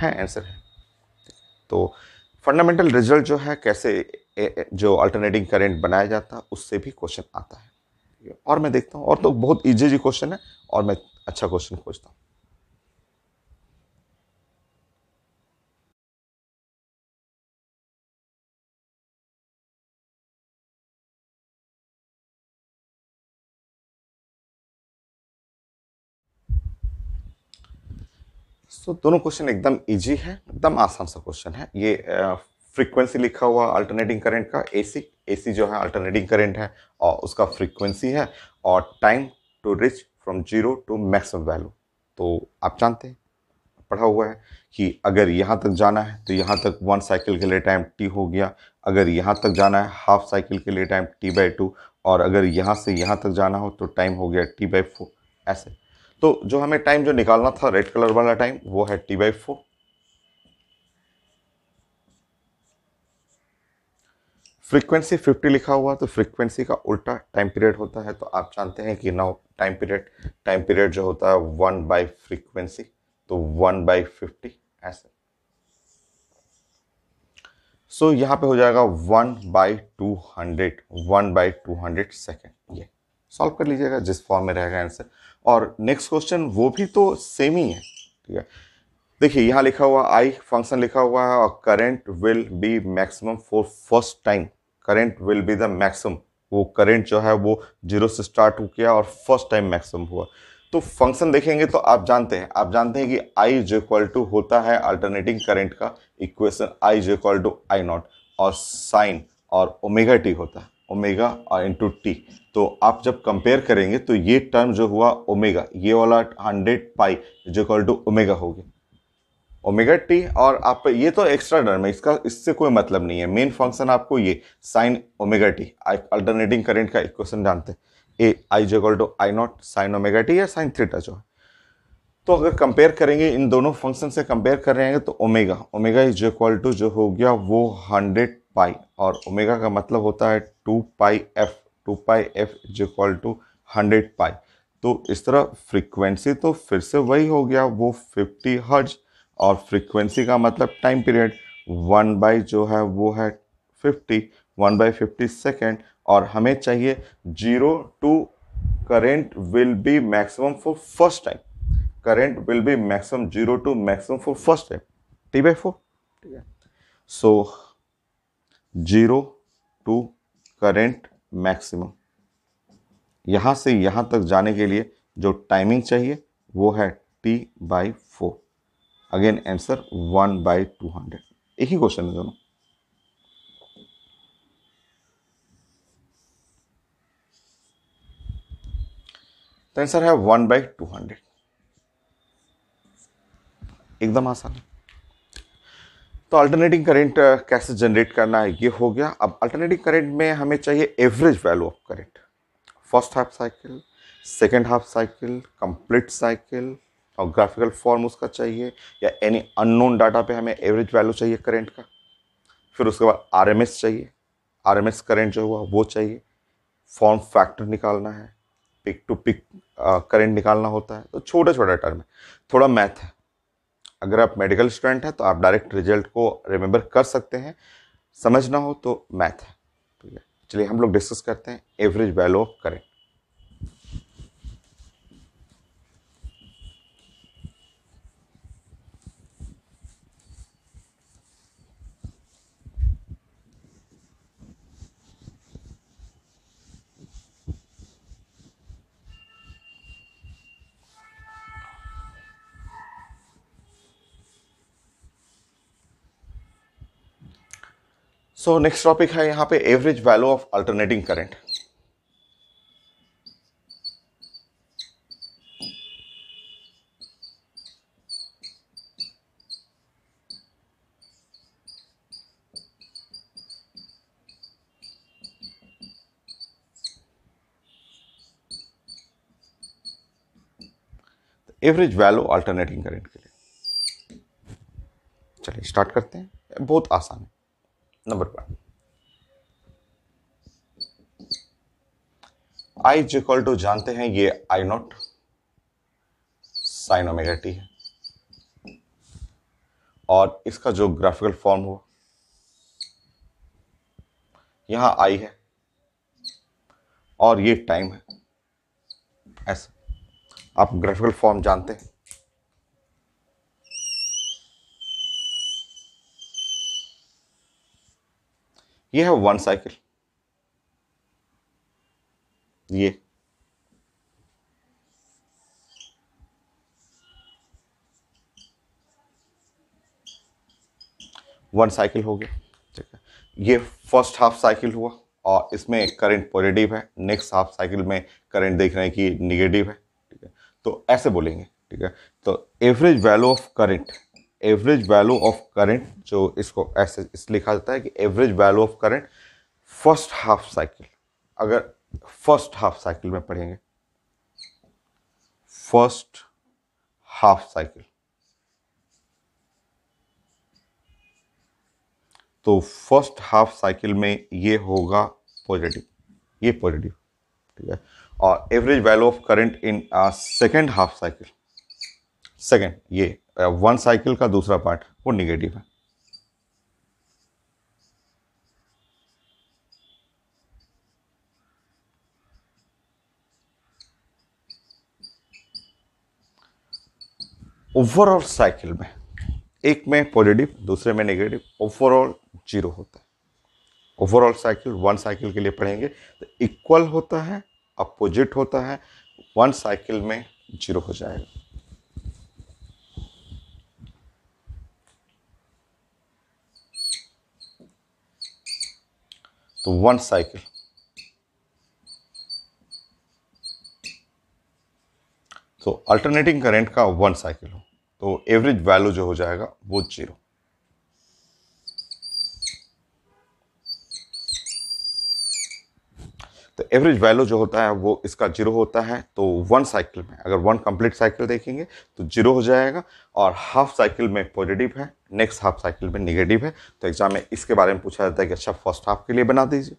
है आंसर है तो फंडामेंटल रिजल्ट जो है कैसे जो अल्टरनेटिंग करंट बनाया जाता है उससे भी क्वेश्चन आता है और मैं देखता हूँ और तो बहुत इजी जी क्वेश्चन है और मैं अच्छा क्वेश्चन खोजता हूँ सो so, दोनों क्वेश्चन एकदम इजी है एकदम आसान सा क्वेश्चन है ये फ्रीक्वेंसी लिखा हुआ अल्टरनेटिंग करंट का एसी एसी जो है अल्टरनेटिंग करंट है और उसका फ्रीक्वेंसी है और time to reach from zero to maximum value तो आप जानते हैं पढ़ा हुआ है कि अगर यहाँ तक जाना है तो यहाँ तक वन साइकिल के लिए टाइम टी हो गया अगर यहाँ तक जाना है हाफ साइकिल के लिए टाइम टी बाई टू और अगर यहाँ से यहाँ तक जाना हो तो टाइम हो गया टी बाई फोर ऐसे तो जो हमें टाइम जो निकालना था रेड कलर वाला टाइम वो है टी बाई फोर फ्रीक्वेंसी 50 लिखा हुआ तो फ्रीक्वेंसी का उल्टा टाइम पीरियड होता है तो आप जानते हैं कि now time period time period जो होता है वन बाई फ्रीक्वेंसी तो वन बाई फिफ्टी ऐसे सो so, यहां पे हो जाएगा one by two hundred one by two hundred second ये सॉल्व कर लीजिएगा जिस फॉर्म में रहेगा आंसर और नेक्स्ट क्वेश्चन वो भी तो सेम ही है ठीक है देखिए यहाँ लिखा हुआ आई फंक्शन लिखा हुआ है और current will be maximum for first time current will be the maximum वो करेंट जो है वो जीरो से स्टार्ट हो गया और फर्स्ट टाइम मैक्सिमम हुआ तो फंक्शन देखेंगे तो आप जानते हैं आप जानते हैं कि आई जो इक्वल टू होता है अल्टरनेटिंग करेंट का इक्वेशन आई जो इक्वल टू आई नॉट और साइन और ओमेगा टी होता है ओमेगा और इंटू टी तो आप जब कंपेयर करेंगे तो ये टर्म जो हुआ ओमेगा ये वाला हंड्रेड पाई जो इक्वल टू ओमेगा होगी ओमेगा टी और आप ये तो एक्स्ट्रा टर्म है इसका इससे कोई मतलब नहीं है मेन फंक्शन आपको ये sine omega T alternating current का इक्वेशन जानते हैं ए आई जो equal to I not sine omega T या साइन थ्रीटा जो है तो अगर कंपेयर करेंगे इन दोनों फंक्शन से कंपेयर कर रहे हैं तो omega omega is equal to जो हो गया वो हंड्रेड पाई और ओमेगा का मतलब होता है two pi F two pi F is equal to hundred pi तो इस तरह फ्रीक्वेंसी तो फिर से वही हो गया वो फिफ्टी हर्ज और फ्रीक्वेंसी का मतलब टाइम पीरियड वन बाई जो है वो है fifty one by fifty second और हमें चाहिए zero to current will be maximum for first time current will be maximum zero to maximum for first time T by four ठीक है so zero to current maximum यहां से यहां तक जाने के लिए जो टाइमिंग चाहिए वो है T by four again answer one by two hundred एक ही क्वेश्चन है दोनों आंसर तो है वन बाई टू हंड्रेड एकदम आसान है तो अल्टरनेटिंग करंट uh, कैसे जनरेट करना है ये हो गया अब अल्टरनेटिंग करंट में हमें चाहिए average value of current first half cycle second half cycle complete cycle और ग्राफिकल फॉर्म उसका चाहिए या एनी अननोन डाटा पे हमें एवरेज वैल्यू चाहिए करंट का फिर उसके बाद आरएमएस चाहिए आरएमएस करंट जो हुआ वो चाहिए फॉर्म फैक्टर निकालना है पिक टू पिक करंट निकालना होता है तो छोटा छोटा टर्म है थोड़ा मैथ है अगर आप मेडिकल स्टूडेंट हैं तो आप डायरेक्ट रिजल्ट को रिमेंबर कर सकते हैं समझना हो तो मैथ है ठीक है चलिए हम लोग डिस्कस करते हैं average value of current so next topic है यहां पे average value of alternating current average value alternating current के लिए चलिए स्टार्ट करते हैं बहुत आसान है number one I equal to जानते हैं ये I not sine omega T है और इसका जो ग्राफिकल फॉर्म हुआ यहां आई है और ये टाइम है ऐसा आप ग्राफिकल फॉर्म जानते हैं ये है वन साइकिल ये वन साइकिल हो गया ठीक है ये फर्स्ट हाफ साइकिल हुआ और इसमें करंट पॉजिटिव है नेक्स्ट हाफ साइकिल में करंट देख रहे हैं कि निगेटिव है ठीक है तो ऐसे बोलेंगे ठीक है तो average value of current average value of current जो इसको ऐसे इस लिखा जाता है कि average value of current first half cycle अगर फर्स्ट हाफ साइकिल में पढ़ेंगे फर्स्ट हाफ साइकिल तो फर्स्ट हाफ साइकिल में ये होगा पॉजिटिव ये पॉजिटिव ठीक है और average value of current in second half cycle second ये वन साइकिल का दूसरा पार्ट वो निगेटिव है ओवरऑल साइकिल में एक में पॉजिटिव दूसरे में नेगेटिव ओवरऑल जीरो होता है ओवरऑल साइकिल वन साइकिल के लिए पढ़ेंगे तो इक्वल होता है अपोजिट होता है वन साइकिल में जीरो हो जाएगा तो वन साइकिल तो अल्टरनेटिंग करंट का वन साइकिल हो तो एवरेज वैल्यू जो हो जाएगा वो जीरो तो एवरेज वैल्यू जो होता है वो इसका जीरो होता है तो वन साइकिल में अगर वन कंप्लीट साइकिल देखेंगे तो जीरो हो जाएगा और हाफ साइकिल में पॉजिटिव है नेक्स्ट हाफ साइकिल में निगेटिव है तो एग्जाम में इसके बारे में पूछा जाता है कि अच्छा फर्स्ट हाफ के लिए बना दीजिए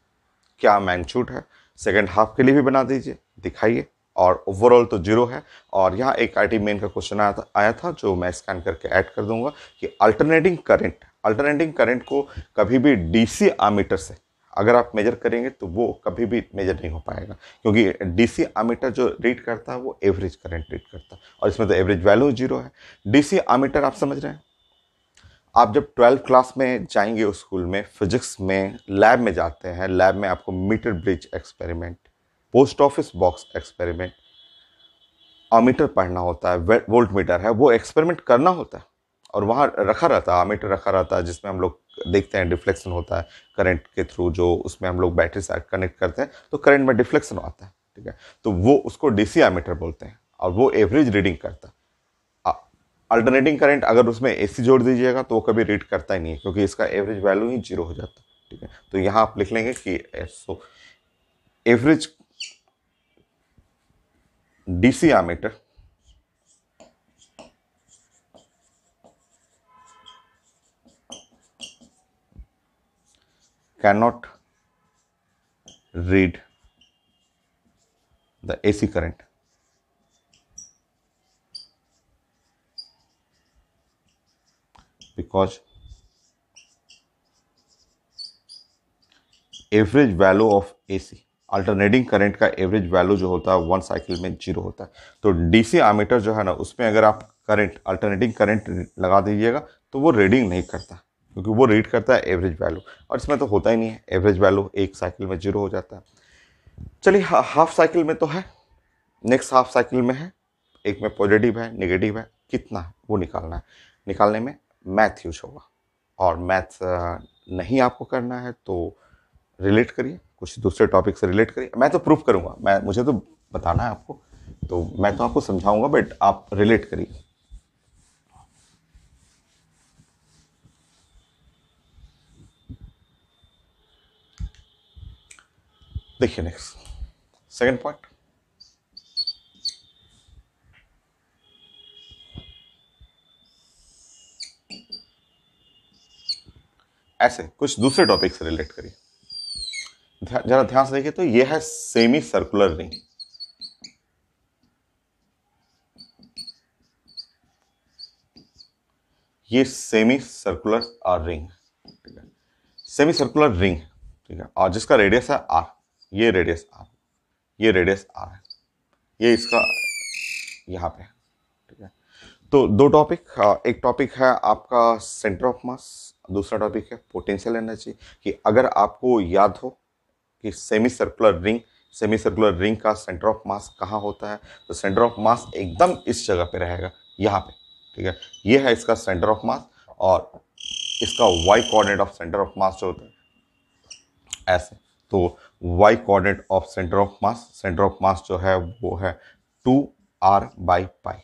क्या मैंगचूट है सेकेंड हाफ के लिए भी बना दीजिए दिखाइए और ओवरऑल तो जीरो है और यहाँ एक आई टी मेन का क्वेश्चन आया था आया था जो मैं स्कैन करके ऐड कर दूंगा कि अल्टरनेटिंग करंट अल्टरनेटिंग करंट को कभी भी डीसी आमीटर से अगर आप मेजर करेंगे तो वो कभी भी मेजर नहीं हो पाएगा क्योंकि डीसी आमीटर जो रीड करता है वो एवरेज करंट रीड करता है और इसमें तो एवरेज वैल्यू जीरो है डीसी आमीटर आप समझ रहे हैं आप जब ट्वेल्थ क्लास में जाएंगे उस स्कूल में फिजिक्स में लैब में जाते हैं लैब में आपको meter bridge experiment post office box experiment ammeter पढ़ना होता है वोल्ट मीटर है वो एक्सपेरिमेंट करना होता है और वहाँ रखा रहता है आमीटर रखा रहता है जिसमें हम लोग देखते हैं डिफ्लेक्शन होता है करंट के थ्रू जो उसमें हम लोग बैटरी से कनेक्ट करते हैं तो करंट में डिफ्लेक्शन आता है ठीक है तो वो उसको डीसी बोलते हैं और वो एवरेज रीडिंग करता है अल्टरनेटिंग करंट अगर उसमें एसी जोड़ दीजिएगा तो वो कभी रीड करता ही नहीं है क्योंकि इसका एवरेज वैल्यू ही जीरो हो जाता है ठीक है तो यहाँ आप लिख लेंगे कि so average DC ammeter cannot read the AC current. because average value of A C alternating current का एवरेज वैल्यू जो होता है वन साइकिल में जीरो होता है तो डीसी आमीटर जो है ना उसमें अगर आप करेंट अल्टरनेटिंग करेंट लगा दीजिएगा तो वो रीडिंग नहीं करता क्योंकि वो रीड करता है एवरेज वैल्यू और इसमें तो होता ही नहीं है एवरेज वैल्यू एक साइकिल में जीरो हो जाता है चलिए हाफ साइकिल में तो है नेक्स्ट हाफ साइकिल में है एक में पॉजिटिव है नेगेटिव है कितना है वो निकालना है निकालने में मैथ यूज होगा और मैथ नहीं आपको करना है तो रिलेट करिए कुछ दूसरे टॉपिक से रिलेट करिए मैं तो प्रूफ करूँगा मैं मुझे तो बताना है आपको तो मैं तो आपको समझाऊँगा बट आप रिलेट करिए देखिए नेक्स्ट सेकेंड पॉइंट ऐसे कुछ दूसरे टॉपिक से रिलेट करिए जरा ध्यान से देखिए तो यह है सेमी सर्कुलर रिंग ये सेमी सर्कुलर आर रिंग ठीक है सेमी सर्कुलर रिंग ठीक है और जिसका रेडियस है आर ये रेडियस आर ये रेडियस आर है ये इसका यहाँ पे है ठीक है तो दो टॉपिक एक टॉपिक है आपका सेंटर ऑफ मास दूसरा टॉपिक है पोटेंशियल एनर्जी कि अगर आपको याद हो कि semi circular ring semi circular ring का सेंटर ऑफ मास कहाँ होता है तो सेंटर ऑफ मास एकदम इस जगह पे रहेगा यहाँ पे ठीक है ये है इसका सेंटर ऑफ मास और इसका Y coordinate of centre of mass जो होता है ऐसे तो Y coordinate of centre of mass centre of mass जो है वो है two R by pi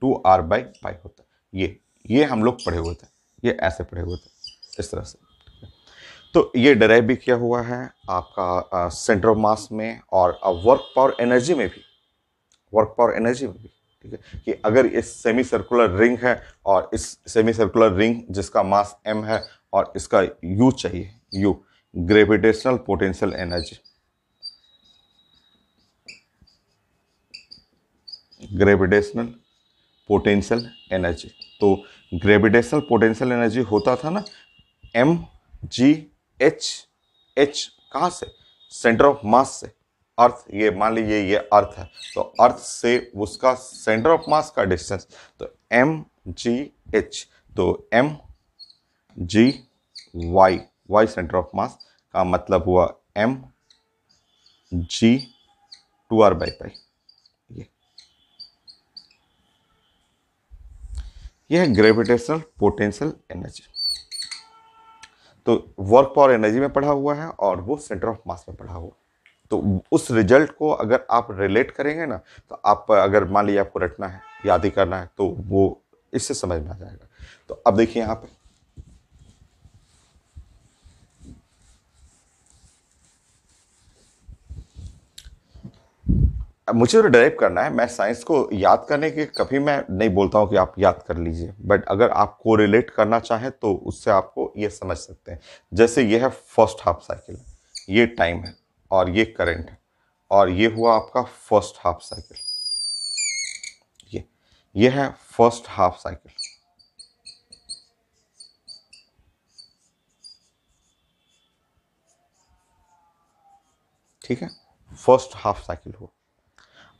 two R by pi होता है ये ये हम लोग पढ़े हुए थे ये ऐसे पढ़े हुए थे इस तरह से तो ये डराइव भी किया हुआ है आपका सेंटर ऑफ मास में और वर्क पावर एनर्जी में भी वर्क पावर एनर्जी में भी ठीक है कि अगर ये सेमी सर्कुलर रिंग है और इस सेमी सर्कुलर रिंग जिसका मास एम है और इसका यू चाहिए U gravitational potential energy gravitational potential energy तो ग्रेविटेशनल पोटेंशियल एनर्जी होता था ना एम जी एच एच कहाँ से सेंटर ऑफ मास से अर्थ ये मान लीजिए ये अर्थ है तो अर्थ से उसका सेंटर ऑफ मास का डिस्टेंस तो एम जी एच तो M G Y Y centre of mass का मतलब हुआ M G two R by pi यह है ग्रेविटेशनल पोटेंशियल एनर्जी तो वर्क पावर एनर्जी में पढ़ा हुआ है और वो सेंटर ऑफ मास में पढ़ा हुआ तो उस रिजल्ट को अगर आप रिलेट करेंगे ना तो आप अगर मान लीजिए आपको रटना है यादी करना है तो वो इससे समझ में आ जाएगा तो अब देखिए यहाँ पे मुझे तो डायरेक्ट करना है मैं साइंस को याद करने के कभी मैं नहीं बोलता हूँ कि आप याद कर लीजिए बट अगर आप को रिलेट करना चाहें तो उससे आपको ये समझ सकते हैं जैसे ये है फर्स्ट हाफ साइकिल ये टाइम है और ये करंट है और ये हुआ आपका फर्स्ट हाफ साइकिल ये ये है फर्स्ट हाफ साइकिल ठीक है फर्स्ट हाफ साइकिल हुआ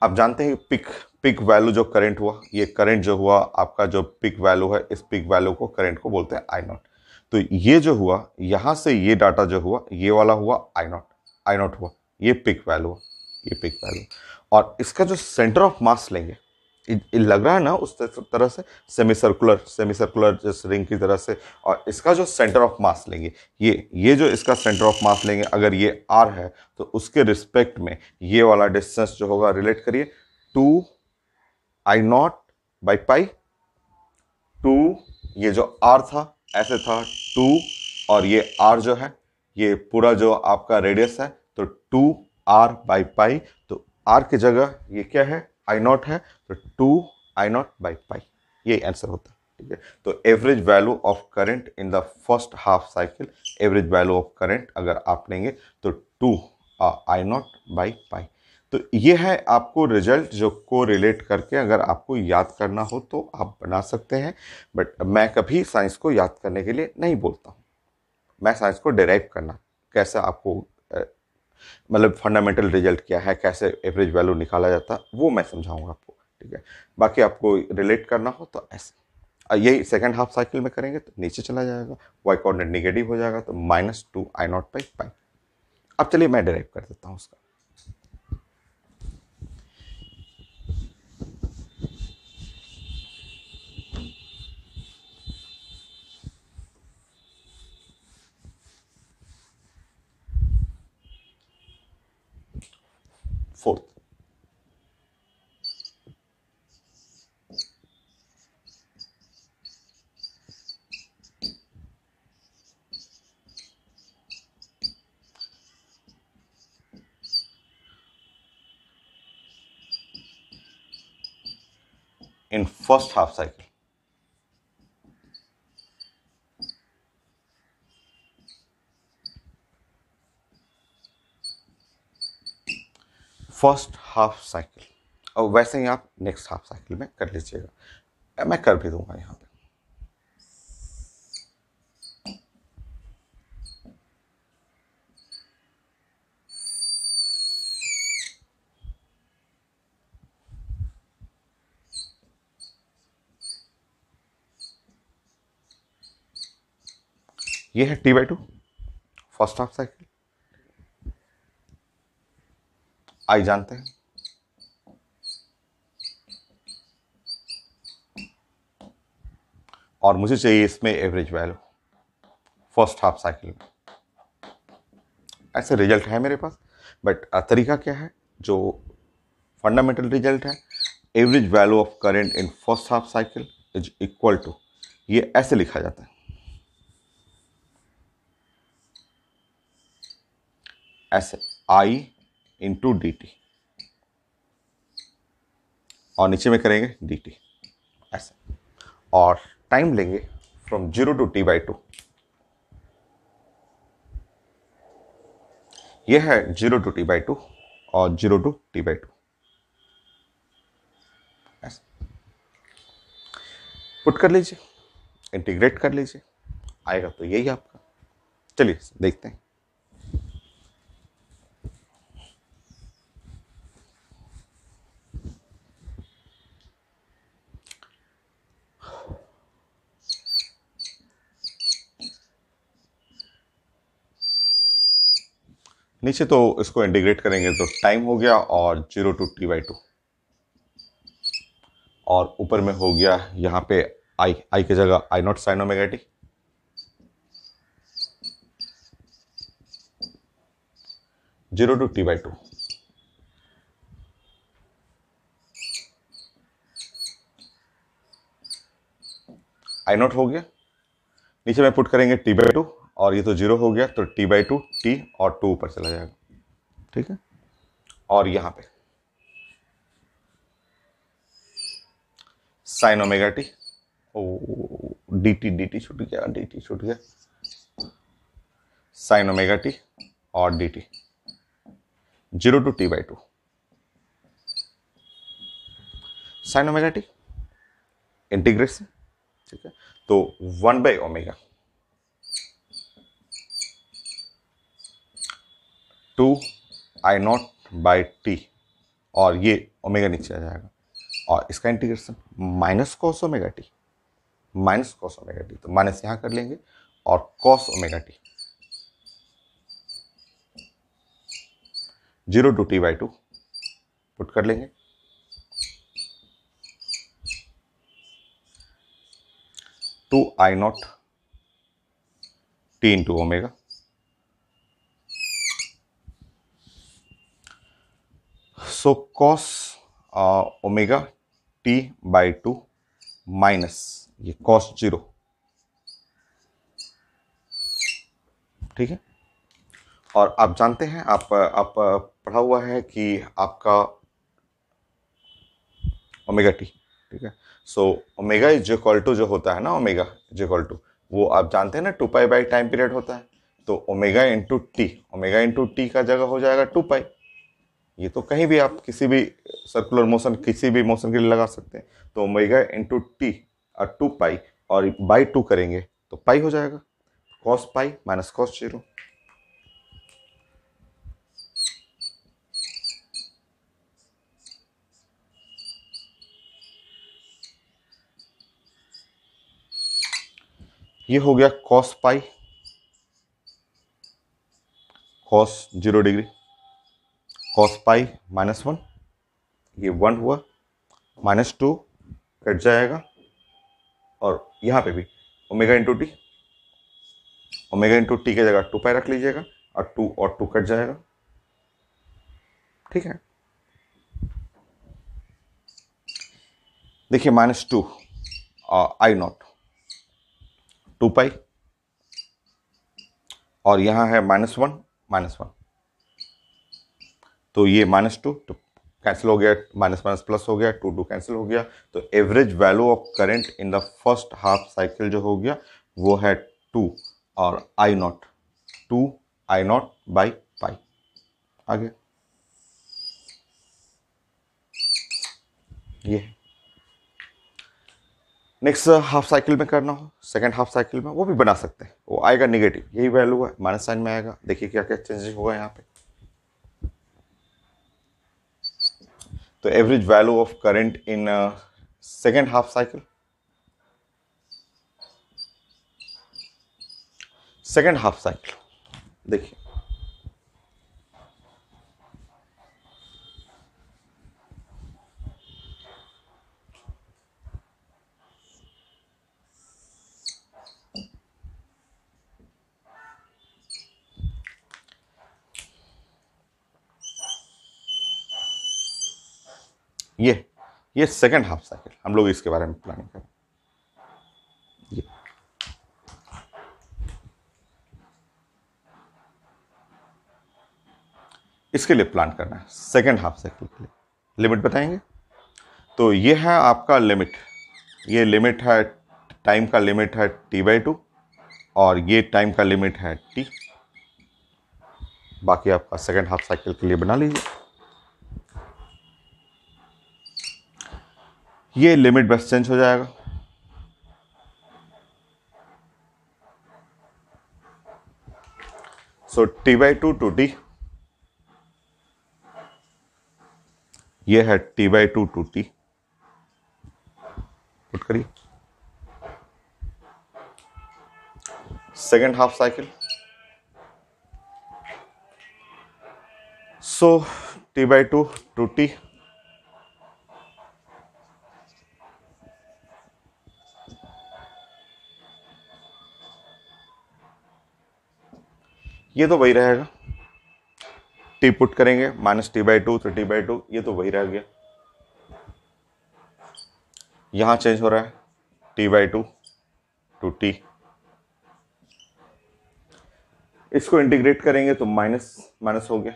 आप जानते हैं पिक पिक वैल्यू जो करंट हुआ ये करंट जो हुआ आपका जो पिक वैल्यू है इस पिक वैल्यू को करंट को बोलते हैं आई नॉट तो ये जो हुआ यहाँ से ये डाटा जो हुआ ये वाला हुआ आई नॉट आई नॉट हुआ ये पिक वैल्यू हुआ ये पिक वैल्यू और इसका जो सेंटर ऑफ मास लेंगे लग रहा है ना उस तरह से सेमी सर्कुलर सेमी सर्कुलर जिस रिंग की तरह से और इसका जो सेंटर ऑफ मास लेंगे ये ये जो इसका सेंटर ऑफ मास लेंगे अगर ये आर है तो उसके रिस्पेक्ट में ये वाला डिस्टेंस जो होगा रिलेट करिए two I naught by pi two ये जो आर था ऐसे था टू और ये आर जो है ये पूरा जो आपका रेडियस है तो टू आर बाई पाई तो आर की जगह ये क्या है आई नॉट है तो two I naught by pi ये आंसर होता है ठीक है तो average value of current in the first half cycle average value of current अगर आप लेंगे तो two I naught by pi तो ये है आपको रिजल्ट जो को रिलेट करके अगर आपको याद करना हो तो आप बना सकते हैं बट मैं कभी साइंस को याद करने के लिए नहीं बोलता हूँ मैं साइंस को डिराइव करना कैसे आपको मतलब फंडामेंटल रिजल्ट क्या है कैसे एवरेज वैल्यू निकाला जाता है वो मैं समझाऊंगा आपको ठीक है बाकी आपको रिलेट करना हो तो ऐसे यही सेकेंड हाफ साइकिल में करेंगे तो नीचे चला जाएगा वाई कॉर्डिनेट निगेटिव हो जाएगा तो minus two I naught by pi अब चलिए मैं डिराइव कर देता हूँ उसका fourth. in first half cycle. First half cycle और वैसे ही आप नेक्स्ट हाफ साइकिल में कर लीजिएगा मैं कर भी दूंगा यहाँ पे ये है T by two first half cycle I जानते हैं और मुझे चाहिए इसमें average value first half cycle में ऐसे रिजल्ट है मेरे पास बट तरीका क्या है जो फंडामेंटल रिजल्ट है average value of current in first half cycle is equal to ये ऐसे लिखा जाता है ऐसे आई इंटू डी टी और नीचे में करेंगे डी टी ऐसा और टाइम लेंगे from zero to T by two यह है zero to T by two और zero to T by two put कर लीजिए इंटीग्रेट कर लीजिए आएगा तो यही आपका चलिए देखते हैं नीचे तो इसको इंटीग्रेट करेंगे तो टाइम हो गया और zero to T by two और ऊपर में हो गया यहां पे आई आई की जगह I not sine omega T zero to T by two I naught हो गया नीचे में पुट करेंगे टी बाई टू और ये तो जीरो हो गया तो टी बाई टू टी और टू ऊपर चला जाएगा ठीक है और यहां पे साइन ओमेगा टी ओ डी टी डी टी छूट गया डी टी छूट गया साइन ओमेगा टी और D T zero to T by two sine omega T integration ठीक है तो one by omega two I naught by T और ये ओमेगा नीचे आ जाएगा और इसका integration minus cos omega T minus cos omega T तो माइनस यहाँ कर लेंगे और cos omega T zero to T by two put कर लेंगे two I naught T into omega so cos omega T by two minus ये cos zero ठीक है और आप जानते हैं आप आप पढ़ा हुआ है कि आपका ओमेगा टी ठीक है so omega is equal to जो होता है ना ओमेगा इज इक्वल टू वो आप जानते हैं ना two pi by time period होता है तो omega into T omega into T का जगह हो जाएगा टू पाई ये तो कहीं भी आप किसी भी सर्कुलर मोशन किसी भी मोशन के लिए लगा सकते हैं तो ओमेगा इंटू टी और टू पाई और बाई टू करेंगे तो पाई हो जाएगा cos pi minus cos zero ये हो गया cos pi cos zero degree cos pi minus one ये वन हुआ माइनस टू कट जाएगा और यहाँ पे भी omega into T omega into T की जगह टू पाई रख लीजिएगा और टू और टू कट जाएगा ठीक है देखिए minus two I naught two pi और यहाँ है माइनस वन माइनस वन तो ये माइनस टू तो कैंसिल हो गया माइनस माइनस प्लस हो गया टू टू कैंसिल हो गया तो average value of current in the first half cycle जो हो गया वो है टू और I naught two I naught by pi आगे ये नेक्स्ट हाफ साइकिल में करना हो सेकेंड हाफ साइकिल में वो भी बना सकते हैं वो आएगा निगेटिव यही वैल्यू है माइनस साइन में आएगा देखिए क्या क्या चेंजेस हुआ है यहाँ पे तो average value of current in second half cycle second half cycle देखिए ये ये सेकेंड हाफ साइकिल हम लोग इसके बारे में प्लानिंग करें इसके लिए प्लान करना है सेकेंड हाफ साइकिल के लिए लिमिट बताएंगे तो ये है आपका लिमिट ये लिमिट है टाइम का लिमिट है टी बाई टू और ये टाइम का लिमिट है टी बाकी आपका सेकेंड हाफ साइकिल के लिए बना लीजिए ये लिमिट बस चेंज हो जाएगा so T by two to T ये है T by two to T put करिए second half cycle so T by two to T ये तो वही रहेगा टी पुट करेंगे माइनस टी बाई टू तो टी बाई टू ये तो वही रह गया यहां चेंज हो रहा है T by two to T इसको इंटीग्रेट करेंगे तो माइनस माइनस हो गया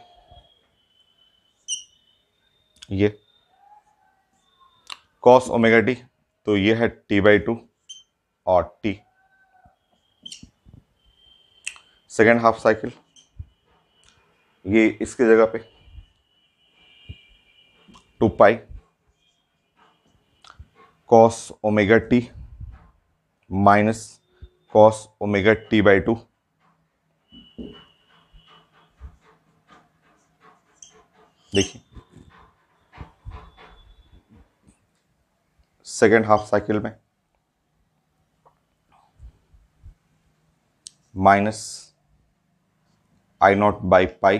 ये कॉस ओमेगा टी तो ये है टी बाई टू और टी सेकेंड हाफ साइकिल ये इसके जगह पे two pi cos omega T minus cos omega T by two देखिए सेकेंड हाफ साइकिल में minus I naught by pi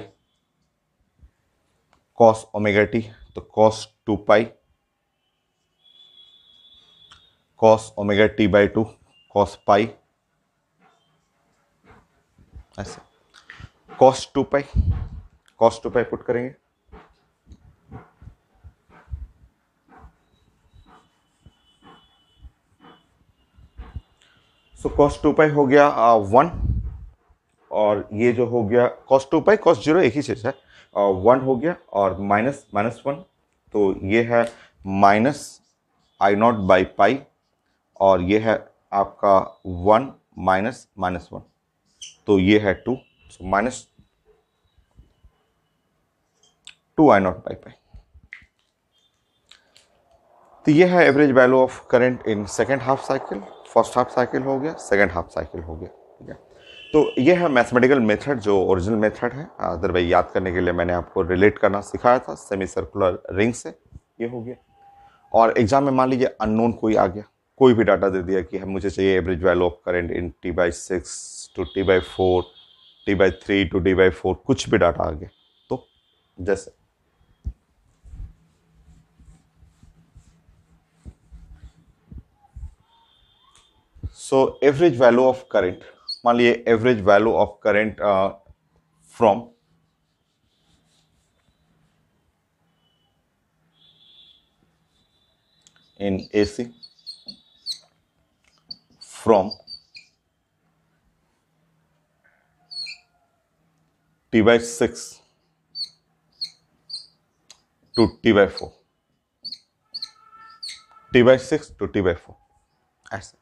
cos omega T तो cos two pi cos omega T by two cos pi ऐसे cos two pi cos two pi put करेंगे so cos two पाई हो गया one uh, और ये जो हो गया cos two pi cos zero एक ही चीज़ है वन हो गया और माइनस माइनस वन तो ये है minus I naught by pi और ये है आपका वन माइनस माइनस वन तो ये है two so minus two I naught by pi तो ये है average value of current in second half cycle first half cycle हो गया सेकेंड हाफ साइकिल हो गया ठीक है तो ये है मैथमेटिकल मेथड जो ओरिजिनल मेथड है अदर भाई याद करने के लिए मैंने आपको रिलेट करना सिखाया था सेमी सर्कुलर रिंग से ये हो गया और एग्ज़ाम में मान लीजिए अननोन कोई आ गया कोई भी डाटा दे दिया कि मुझे चाहिए average value of current in T by six to T by four T by three to T by four कुछ भी डाटा आ गया तो जैसे so average value of current मान लिए average value of current from in A C from T by six to T by four T by six to T by four ऐसा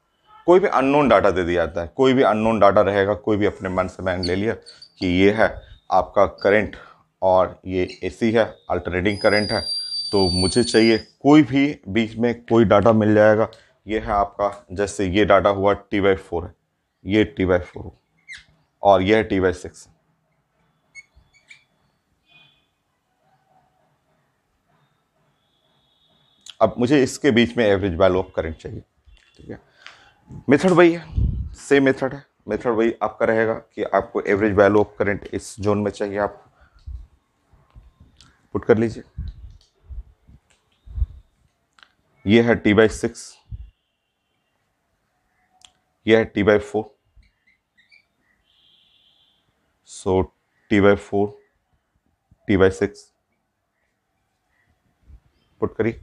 कोई भी अननोन डाटा दे दिया जाता है कोई भी अननोन डाटा रहेगा कोई भी अपने मन से मैंने ले लिया कि ये है आपका करंट और ये एसी है अल्टरनेटिंग करंट है तो मुझे चाहिए कोई भी बीच में कोई डाटा मिल जाएगा ये है आपका जैसे ये डाटा हुआ टी बाई फोर है ये टी बाई फोर और यह है टी बाई सिक्स अब मुझे इसके बीच में एवरेज वैल्यू ऑफ करंट चाहिए ठीक है मेथड वही है सेम मेथड है मेथड वही आपका रहेगा कि आपको एवरेज वैल्यू ऑफ करंट इस जोन में चाहिए आप पुट कर लीजिए ये है टी बाई सिक्स ये है T by four so T by four T by six put करिए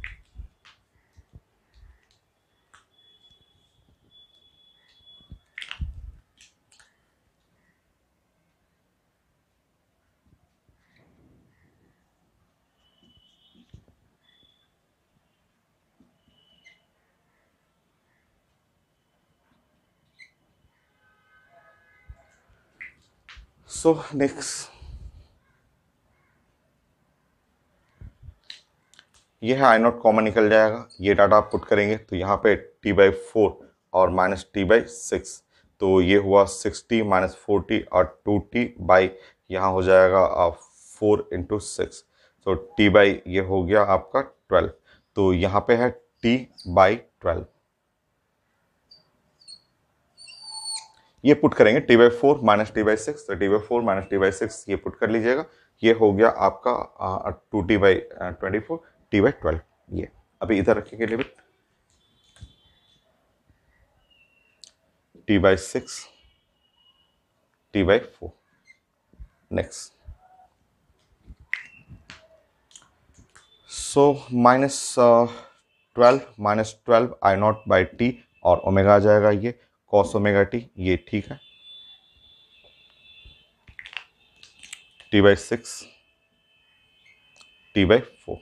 so next ये है आई नॉट कॉमन निकल जाएगा ये डाटा आप पुट करेंगे तो यहाँ पे टी बाई फोर और माइनस टी बाई सिक्स तो ये हुआ six T minus four T और टू टी बाई यहाँ हो जाएगा आप फोर इंटू सिक्स तो टी बाई ये हो गया आपका ट्वेल्व तो यहाँ पे है टी बाई ट्वेल्व ये पुट करेंगे T by four minus T by six T by four minus T by six ये पुट कर लीजिएगा ये हो गया आपका two T by twenty four T by twelve ये अभी इधर रखेंगे limit T by six T by four next so minus twelve minus twelve I naught by T और ओमेगा आ जाएगा ये कॉस ओमेगा टी ये ठीक है T by six T by four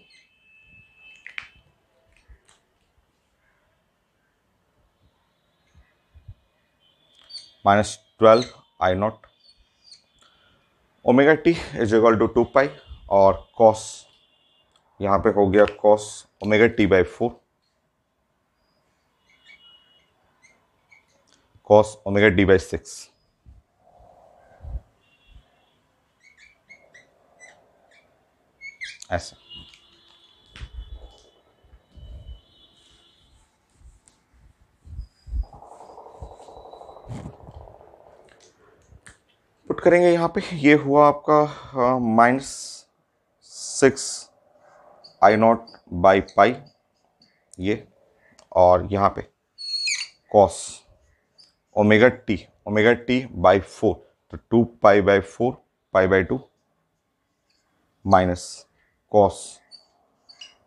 minus twelve I naught omega T is equal to two pi और cos यहां पे हो गया cos omega T by four cos omega d by 6. ऐसा पुट करेंगे यहां पे ये हुआ आपका minus six I naught by pi ये और यहां पे cos omega T omega T by four तो two pi by four pi by two minus cos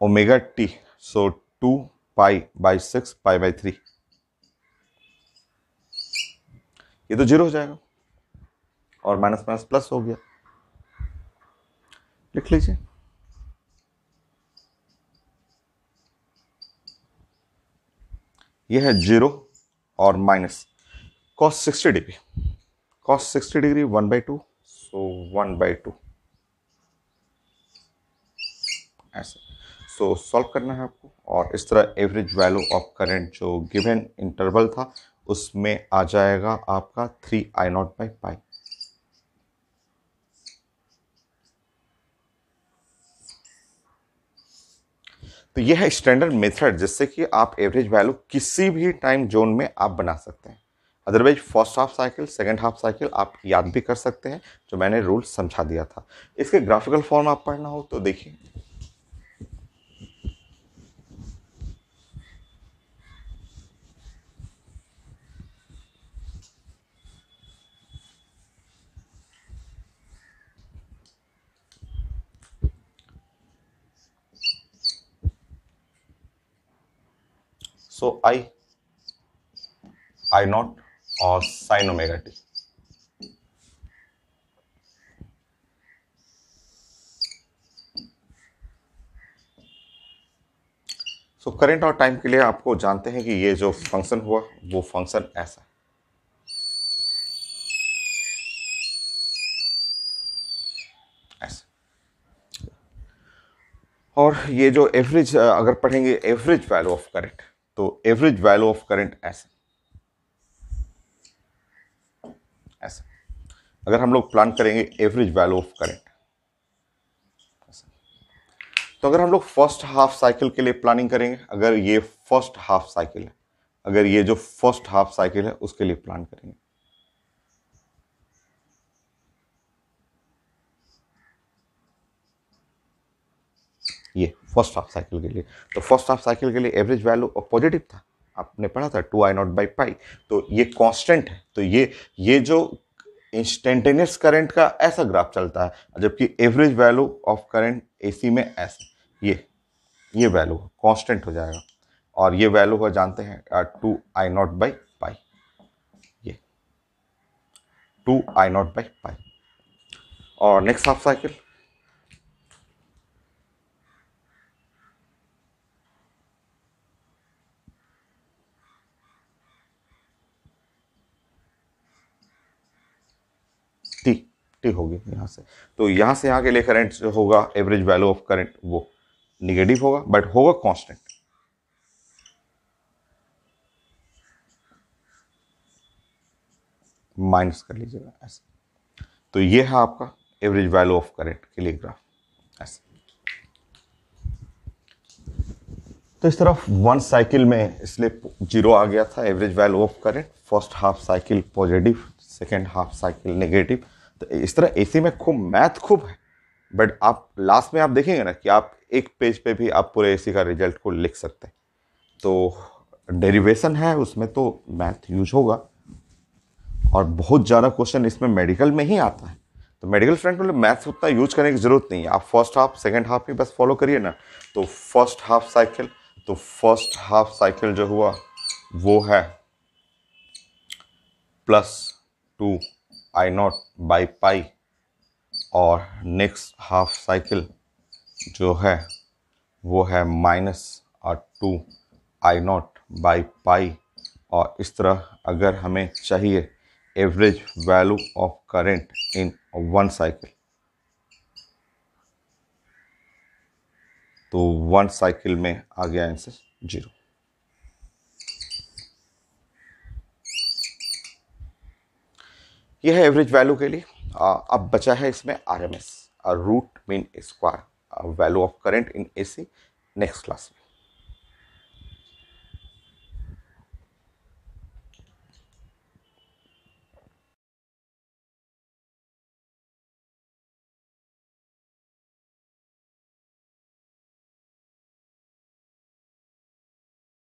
omega T so two pi by six pi by three ये तो zero हो जाएगा और माइनस माइनस प्लस हो गया लिख लीजिए यह है जीरो और minus cos 60 degree cos 60 degree 1 by two so 1 by two ऐसे सो so, सॉल्व करना है आपको और इस तरह एवरेज वैल्यू ऑफ करंट जो गिवन इंटरवल था उसमें आ जाएगा आपका three I naught by pi तो यह है स्टैंडर्ड मेथड जिससे कि आप एवरेज वैल्यू किसी भी टाइम जोन में आप बना सकते हैं otherwise first half cycle second half cycle आप याद भी कर सकते हैं जो मैंने रूल समझा दिया था इसके ग्राफिकल फॉर्म आप पढ़ना हो तो देखिए सो आई आई नॉट और sine omega T so current और टाइम के लिए आपको जानते हैं कि ये जो फंक्शन हुआ वो फंक्शन ऐसा और ये जो एवरेज अगर पढ़ेंगे एवरेज वैल्यू ऑफ करंट तो एवरेज वैल्यू ऑफ करंट ऐसे अगर हम लोग प्लान करेंगे एवरेज वैल्यू ऑफ करेंट तो अगर हम लोग फर्स्ट हाफ साइकिल के लिए प्लानिंग करेंगे अगर ये फर्स्ट हाफ साइकिल है अगर ये जो फर्स्ट हाफ साइकिल है उसके लिए प्लान करेंगे ये फर्स्ट हाफ साइकिल के लिए तो फर्स्ट हाफ साइकिल के लिए एवरेज वैल्यू पॉजिटिव था आपने पढ़ा था two I naught by pi तो ये कांस्टेंट है तो ये ये जो इंस्टेंटेनियस करंट का ऐसा ग्राफ चलता है जबकि average value of current AC में ऐसा ये ये वैल्यू कांस्टेंट हो जाएगा और ये वैल्यू का जानते हैं two I naught by pi ये two I naught by pi और नेक्स्ट हाफ साइकिल फिफ्टी होगी यहाँ से तो यहाँ से यहाँ के लिए करंट होगा एवरेज वैल्यू ऑफ करंट वो निगेटिव होगा बट होगा कांस्टेंट माइनस कर लीजिएगा ऐसे तो ये है आपका एवरेज वैल्यू ऑफ करंट के लिए ग्राफ ऐसे तो इस तरफ वन साइकिल में इसलिए जीरो आ गया था average value of current first half cycle positive second half cycle negative तो इस तरह ए में खूब मैथ खूब है बट आप लास्ट में आप देखेंगे ना कि आप एक पेज पे भी आप पूरे ए का रिजल्ट को लिख सकते हैं तो डेरिवेशन है उसमें तो मैथ यूज होगा और बहुत ज़्यादा क्वेश्चन इसमें मेडिकल में ही आता है तो मेडिकल फ्रेंड को मैथ्स उतना यूज करने की ज़रूरत नहीं है आप फर्स्ट हाफ सेकेंड हाफ ही बस फॉलो करिए ना तो फर्स्ट हाफ साइकिल तो फर्स्ट हाफ साइकिल जो हुआ वो है plus two I naught by pi और नेक्स्ट हाफ साइकिल जो है वो है माइनस और two I naught by pi और इस तरह अगर हमें चाहिए average value of current in one cycle तो वन साइकिल में आ गया आंसर जीरो ये है एवरेज वैल्यू के लिए अब बचा है इसमें R M S root mean square value of current in A C next class में